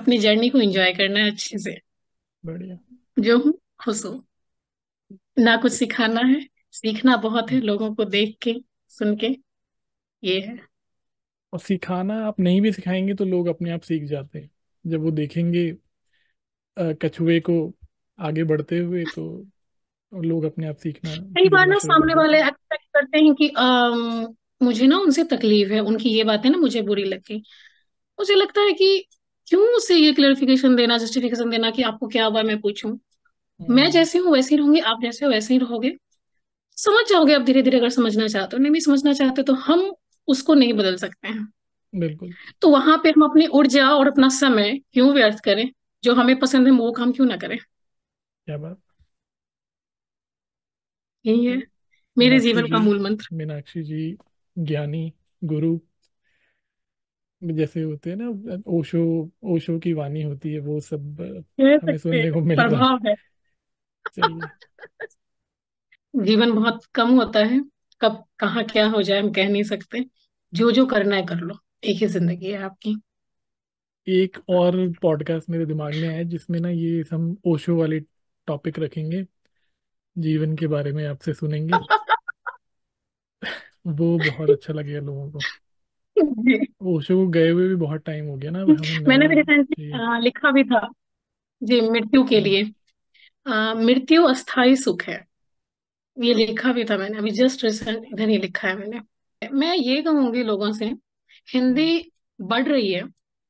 अपनी जर्नी को एंजॉय करना है अच्छे से बढ़िया जो हूँ खुश हूँ ना कुछ सिखाना है सीखना बहुत है लोगों को देख के सुन के ये है और सिखाना आप नहीं भी सिखाएंगे तो लोग अपने आप सीख जाते हैं जब वो देखेंगे कछुए को आगे बढ़ते हुए तो लोग अपने आप सीखना कई बार ना सामने वाले एक्सपेक्ट करते हैं कि आ, मुझे ना उनसे तकलीफ है उनकी ये बातें ना मुझे बुरी लग गई मुझे लगता है कि क्यों उसे ये क्लेरिफिकेशन देना जस्टिफिकेशन देना कि आपको क्या हुआ मैं पूछूं मैं हम्म। जैसे हूँ वैसे ही रहूंगी आप जैसे हो वैसे ही रहोगे समझ जाओगे आप धीरे धीरे अगर समझना चाहते हो नहीं भी समझना चाहते तो हम उसको नहीं बदल सकते हैं बिल्कुल तो वहां पे हम अपनी ऊर्जा और अपना समय क्यों व्यर्थ करें जो हमें पसंद है वो काम क्यों ना करें क्या बात यही है मेरे जीवन का मूल मंत्र मीनाक्षी जी ज्ञानी गुरु जैसे होते हैं ना ओशो ओशो की वाणी होती है वो सब हमें सुनने को मिलता है जीवन बहुत कम होता है कब कहा क्या हो जाए हम कह नहीं सकते जो जो करना है कर लो एक ही जिंदगी है आपकी एक और पॉडकास्ट मेरे दिमाग में है जिसमें ना ये हम ओशो वाले टॉपिक रखेंगे जीवन के बारे में आपसे सुनेंगे वो बहुत अच्छा लगेगा लोगों को ओशो को गए हुए भी बहुत टाइम हो गया ना मैंने भी रिसेंटली हाँ, लिखा भी था जी मृत्यु के हाँ। लिए मृत्यु अस्थाई सुख है ये लिखा भी था मैंने अभी जस्ट रिसेंट इधर ही लिखा है मैंने मैं ये कहूंगी लोगों से हिंदी हम्म। बढ़ रही है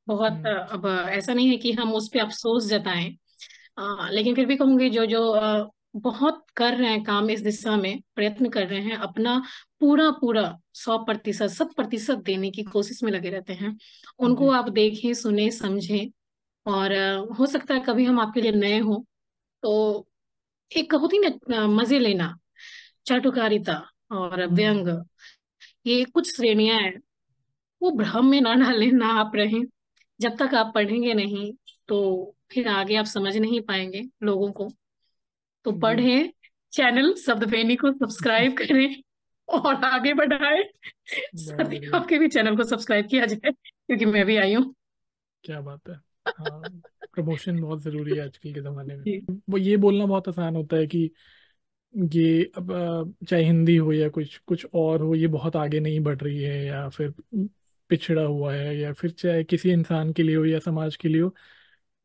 बहुत हम्म। अब ऐसा नहीं है कि हम उस पर अफसोस जताएं आ, लेकिन फिर भी कहूंगी जो जो आ, बहुत कर रहे हैं काम इस दिशा में प्रयत्न कर रहे हैं अपना पूरा पूरा सौ प्रतिशत सत प्रतिशत देने की कोशिश में लगे रहते हैं उनको हम्म। आप देखें सुने समझें और हो सकता है कभी हम आपके लिए नए हों तो एक होती ना मजे लेना चाटुकारिता और हम्म। व्यंग ये कुछ श्रेणियां हैं वो भ्रम में ना डालें ना आप रहें जब तक आप पढ़ेंगे नहीं तो फिर आगे आप समझ नहीं पाएंगे लोगों को तो हम्म। पढ़े चैनल शब्दपेणी को सब्सक्राइब करें और आगे बढ़ाए साथ ही आपके भी चैनल को सब्सक्राइब किया जाए क्योंकि मैं भी आई हूँ क्या बात है हाँ, प्रमोशन बहुत जरूरी है आजकल के जमाने में वो ये बोलना बहुत आसान होता है कि ये अब चाहे हिंदी हो या कुछ कुछ और हो ये बहुत आगे नहीं बढ़ रही है या फिर पिछड़ा हुआ है या फिर चाहे किसी इंसान के लिए हो या समाज के लिए हो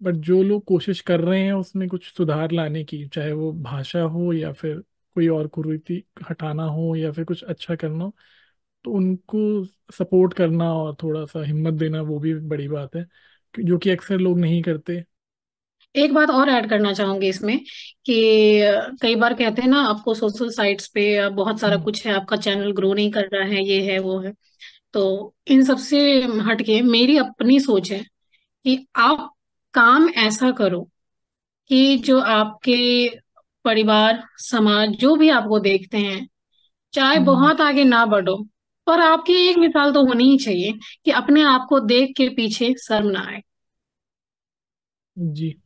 बट जो लोग कोशिश कर रहे हैं उसमें कुछ सुधार लाने की चाहे वो भाषा हो या फिर कोई और कुरीति हटाना हो या फिर कुछ अच्छा करना हो तो उनको सपोर्ट करना और थोड़ा सा हिम्मत देना वो भी बड़ी बात है जो कि अक्सर लोग नहीं करते एक बात और ऐड करना चाहूंगी इसमें कि कई बार कहते हैं ना आपको सोशल साइट्स पे बहुत सारा हम्म। कुछ है आपका चैनल ग्रो नहीं कर रहा है ये है वो है तो इन सबसे हटके मेरी अपनी सोच है कि आप काम ऐसा करो कि जो आपके परिवार समाज जो भी आपको देखते हैं चाहे हम्म। बहुत आगे ना बढ़ो पर आपकी एक मिसाल तो होनी ही चाहिए कि अपने आप को देख के पीछे शर्म ना आए जी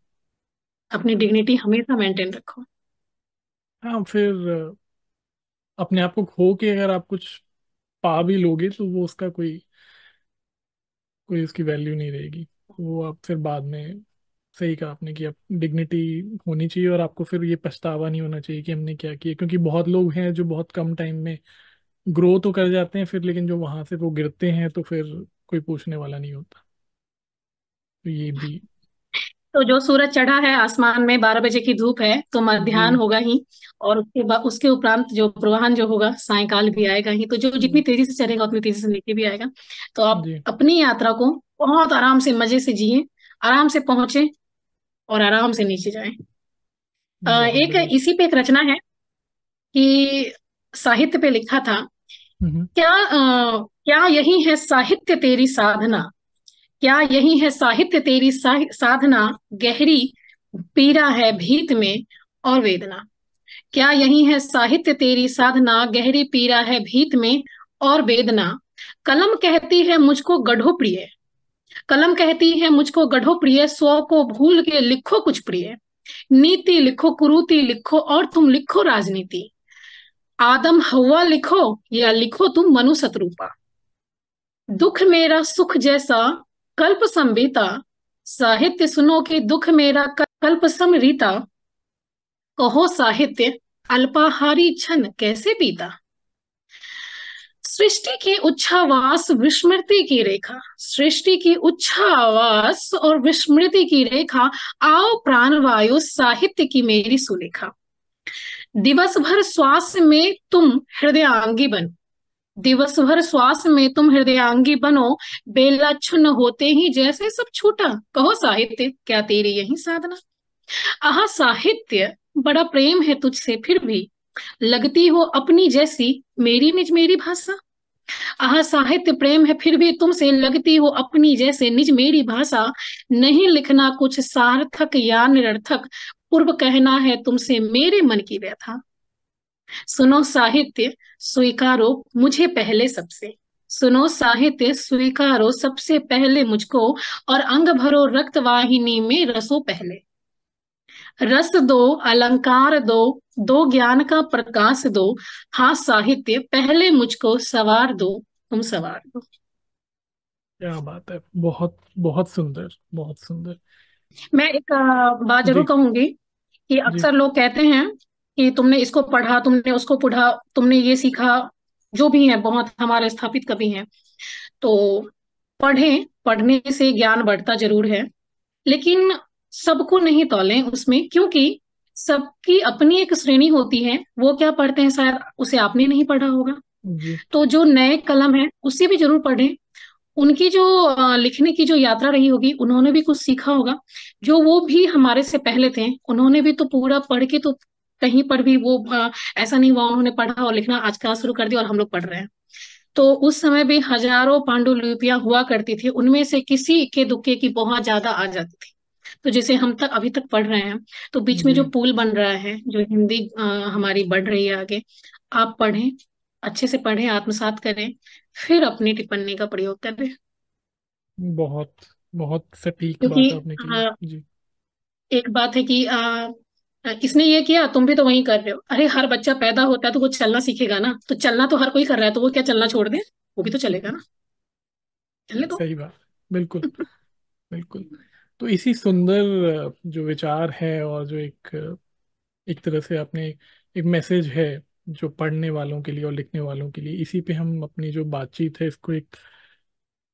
अपनी डिग्निटी हमेशा मेंटेन रखो हाँ फिर अपने आप को खो के अगर आप कुछ पा भी लोगे तो वो उसका कोई कोई उसकी वैल्यू नहीं रहेगी वो आप फिर बाद में सही कहा आपने कि आप डिग्निटी होनी चाहिए और आपको फिर ये पछतावा नहीं होना चाहिए कि हमने क्या किया क्योंकि बहुत लोग हैं जो बहुत कम टाइम में ग्रो तो कर जाते हैं फिर लेकिन जो वहां से वो गिरते हैं तो फिर कोई पूछने वाला नहीं होता तो ये भी तो जो सूरज चढ़ा है आसमान में बारह बजे की धूप है तो मध्यान्ह हम्म। होगा ही और उसके बाद उसके उपरांत जो प्रवाहन जो होगा सायकाल भी आएगा ही तो जो जितनी हम्म। तेजी से चलेगा उतनी तेजी से नीचे भी आएगा तो आप अपनी यात्रा को बहुत आराम से मजे से जिए आराम से पहुंचे और आराम से नीचे जाए एक इसी पे एक रचना है कि साहित्य पे लिखा था हम्म। क्या आ, क्या यही है साहित्य तेरी साधना क्या यही है साहित्य तेरी साधना गहरी पीड़ा है भीत में और वेदना क्या यही है साहित्य तेरी साधना गहरी पीड़ा है भीत में और वेदना कलम कहती है मुझको गढ़ो प्रिय कलम कहती है मुझको गढ़ो प्रिय स्व को भूल के लिखो कुछ प्रिय नीति लिखो कुरूति लिखो और तुम लिखो राजनीति आदम हवा लिखो या लिखो तुम मनु सतरूपा दुख मेरा सुख जैसा कल्प संविता साहित्य सुनो के दुख मेरा कल्प समरीता कहो साहित्य अल्पाहारी छन कैसे पीता सृष्टि की उच्छावास विस्मृति की रेखा सृष्टि की उच्छावास और विस्मृति की रेखा आओ प्राण वायु साहित्य की मेरी सुलेखा दिवस भर श्वास में तुम हृदयांगी बनो दिवस भर श्वास में तुम हृदयांगी बनो बेलक्षण होते ही जैसे सब छूटा कहो साहित्य क्या तेरी यही साधना आह साहित्य बड़ा प्रेम है तुझसे फिर भी लगती हो अपनी जैसी मेरी निज मेरी भाषा आह साहित्य प्रेम है फिर भी तुमसे लगती हो अपनी जैसे निज मेरी भाषा नहीं लिखना कुछ सार्थक या निरर्थक पूर्व कहना है तुमसे मेरे मन की व्यथा सुनो साहित्य स्वीकारो मुझे पहले सबसे सुनो साहित्य स्वीकारो सबसे पहले मुझको और अंग भरो रक्त वाहिनी में रसो पहले रस दो अलंकार दो दो ज्ञान का प्रकाश दो हा साहित्य पहले मुझको सवार दो तुम सवार दो क्या बात है बहुत बहुत सुंदर बहुत सुंदर मैं एक बात जरूर कहूंगी कि अक्सर लोग कहते हैं कि तुमने इसको पढ़ा तुमने उसको पढ़ा तुमने ये सीखा जो भी है बहुत हमारे स्थापित कवि हैं तो पढ़ें पढ़ने से ज्ञान बढ़ता जरूर है लेकिन सबको नहीं तोलें उसमें क्योंकि सबकी अपनी एक श्रेणी होती है वो क्या पढ़ते हैं शायद उसे आपने नहीं पढ़ा होगा तो जो नए कलम है उसे भी जरूर पढ़ें उनकी जो लिखने की जो यात्रा रही होगी उन्होंने भी कुछ सीखा होगा जो वो भी हमारे से पहले थे उन्होंने भी तो पूरा पढ़ के तो कहीं पर भी वो ऐसा नहीं हुआ उन्होंने पढ़ा और लिखना आज कल शुरू कर दिया और हम लोग पढ़ रहे हैं तो उस समय भी हजारों पांडुलिपियां हुआ करती थी उनमें से किसी के दुखे की बहुत ज्यादा आ जाती थी तो जैसे हम तक अभी तक पढ़ रहे हैं तो बीच में जो पुल बन रहा है जो हिंदी हमारी बढ़ रही है आगे आप पढ़ें अच्छे से पढ़ें आत्मसात करें फिर अपनी टिप्पणी का प्रयोग करें बहुत बहुत सटीक बात आपने की जी एक बात है कि आ, किसने ये किया तुम भी तो वही कर रहे हो अरे हर बच्चा पैदा होता है तो वो चलना सीखेगा ना तो चलना तो हर कोई कर रहा है तो वो क्या चलना छोड़ दे वो भी तो चलेगा ना चलने तो सही बात बिल्कुल बिल्कुल तो इसी सुंदर जो विचार है और जो एक एक तरह से आपने एक मैसेज है जो पढ़ने वालों के लिए और लिखने वालों के लिए इसी पे हम अपनी जो बातचीत है इसको एक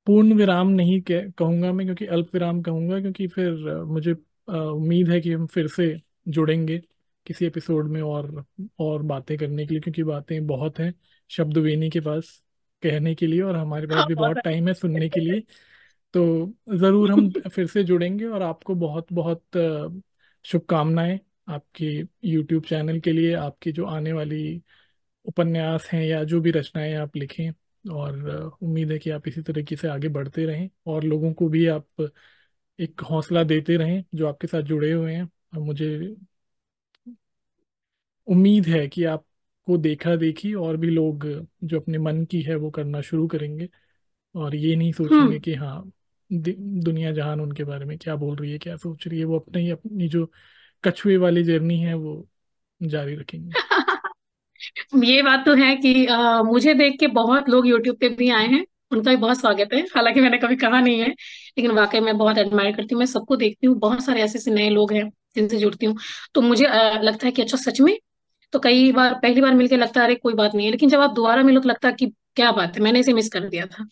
पूर्ण विराम नहीं कहूँगा मैं क्योंकि अल्प विराम कहूँगा क्योंकि फिर मुझे उम्मीद है कि हम फिर से जुड़ेंगे किसी एपिसोड में और और बातें करने के लिए क्योंकि बातें बहुत हैं शब्द वेनी के पास कहने के लिए और हमारे पास हाँ, भी बहुत टाइम है सुनने के लिए तो ज़रूर हम फिर से जुड़ेंगे और आपको बहुत बहुत शुभकामनाएं आपके यूट्यूब चैनल के लिए आपकी जो आने वाली उपन्यास हैं या जो भी रचनाएं आप लिखें और उम्मीद है कि आप इसी तरीके से आगे बढ़ते रहें और लोगों को भी आप एक हौसला देते रहें जो आपके साथ जुड़े हुए हैं और मुझे उम्मीद है कि आपको देखा देखी और भी लोग जो अपने मन की है वो करना शुरू करेंगे और ये नहीं सोचेंगे हम्म। कि हाँ दुनिया जहान उनके बारे में क्या बोल रही है क्या सोच रही है वो अपने ही अपनी जो कछुए वाली जर्नी है वो जारी रखेंगे ये बात तो है कि आ, मुझे देख के बहुत लोग यूट्यूब पे भी आए हैं उनका भी बहुत स्वागत है हालांकि मैंने कभी कहा नहीं है लेकिन वाकई मैं बहुत एडमायर करती हूँ मैं सबको देखती हूँ बहुत सारे ऐसे ऐसे नए लोग हैं जिनसे जुड़ती हूँ तो मुझे लगता है कि अच्छा सच में तो कई बार पहली बार मिलकर लगता है अरे कोई बात नहीं है लेकिन जब आप दोबारा मिलो तो लगता है कि क्या बात है मैंने इसे मिस कर दिया था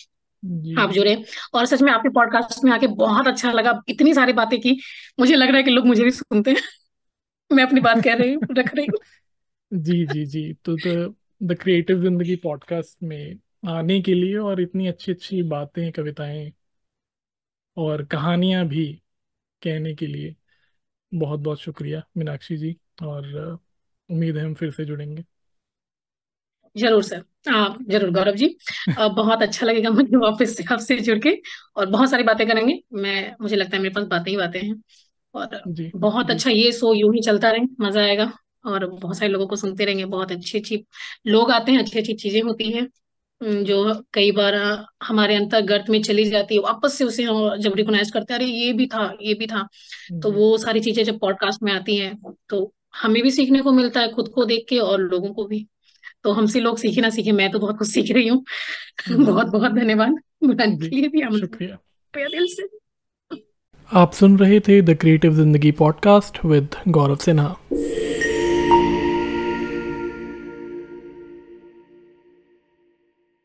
आप जुड़े और सच में आपके पॉडकास्ट में आके बहुत अच्छा लगा इतनी सारी बातें की मुझे लग रहा है कि लोग मुझे भी सुनते हैं मैं अपनी बात कह रही हूँ रख रही हूँ जी जी जी तो, तो द क्रिएटिव जिंदगी पॉडकास्ट में आने के लिए और इतनी अच्छी अच्छी बातें कविताएं और कहानियां भी कहने के लिए बहुत बहुत शुक्रिया मीनाक्षी जी और उम्मीद है हम फिर से जुड़ेंगे जरूर सर हाँ जरूर गौरव जी बहुत अच्छा लगेगा मुझे वापस से आपसे जुड़ के और बहुत सारी बातें करेंगे मैं मुझे लगता है मेरे पास बातें ही बातें हैं और जी, बहुत जी. अच्छा ये सो यूं ही चलता रहे मजा आएगा और बहुत सारे लोगों को सुनते रहेंगे बहुत अच्छी अच्छी लोग आते हैं अच्छी अच्छी चीजें होती हैं हम्म, जो कई बार हमारे अंतर्गत में चली जाती है वापस से उसे हम जब रिकोनाइज करते हैं अरे ये भी था ये भी था हम्म, तो हम्म। वो सारी चीजें जब पॉडकास्ट में आती हैं तो हमें भी सीखने को मिलता है खुद को देख के और लोगों को भी तो हमसे लोग सीखे ना सीखे मैं तो बहुत कुछ सीख रही हूँ बहुत बहुत धन्यवाद बुलाने के लिए भी हम शुक्रिया आप सुन रहे थे the creative Zindagi podcast with Gaurav Sinha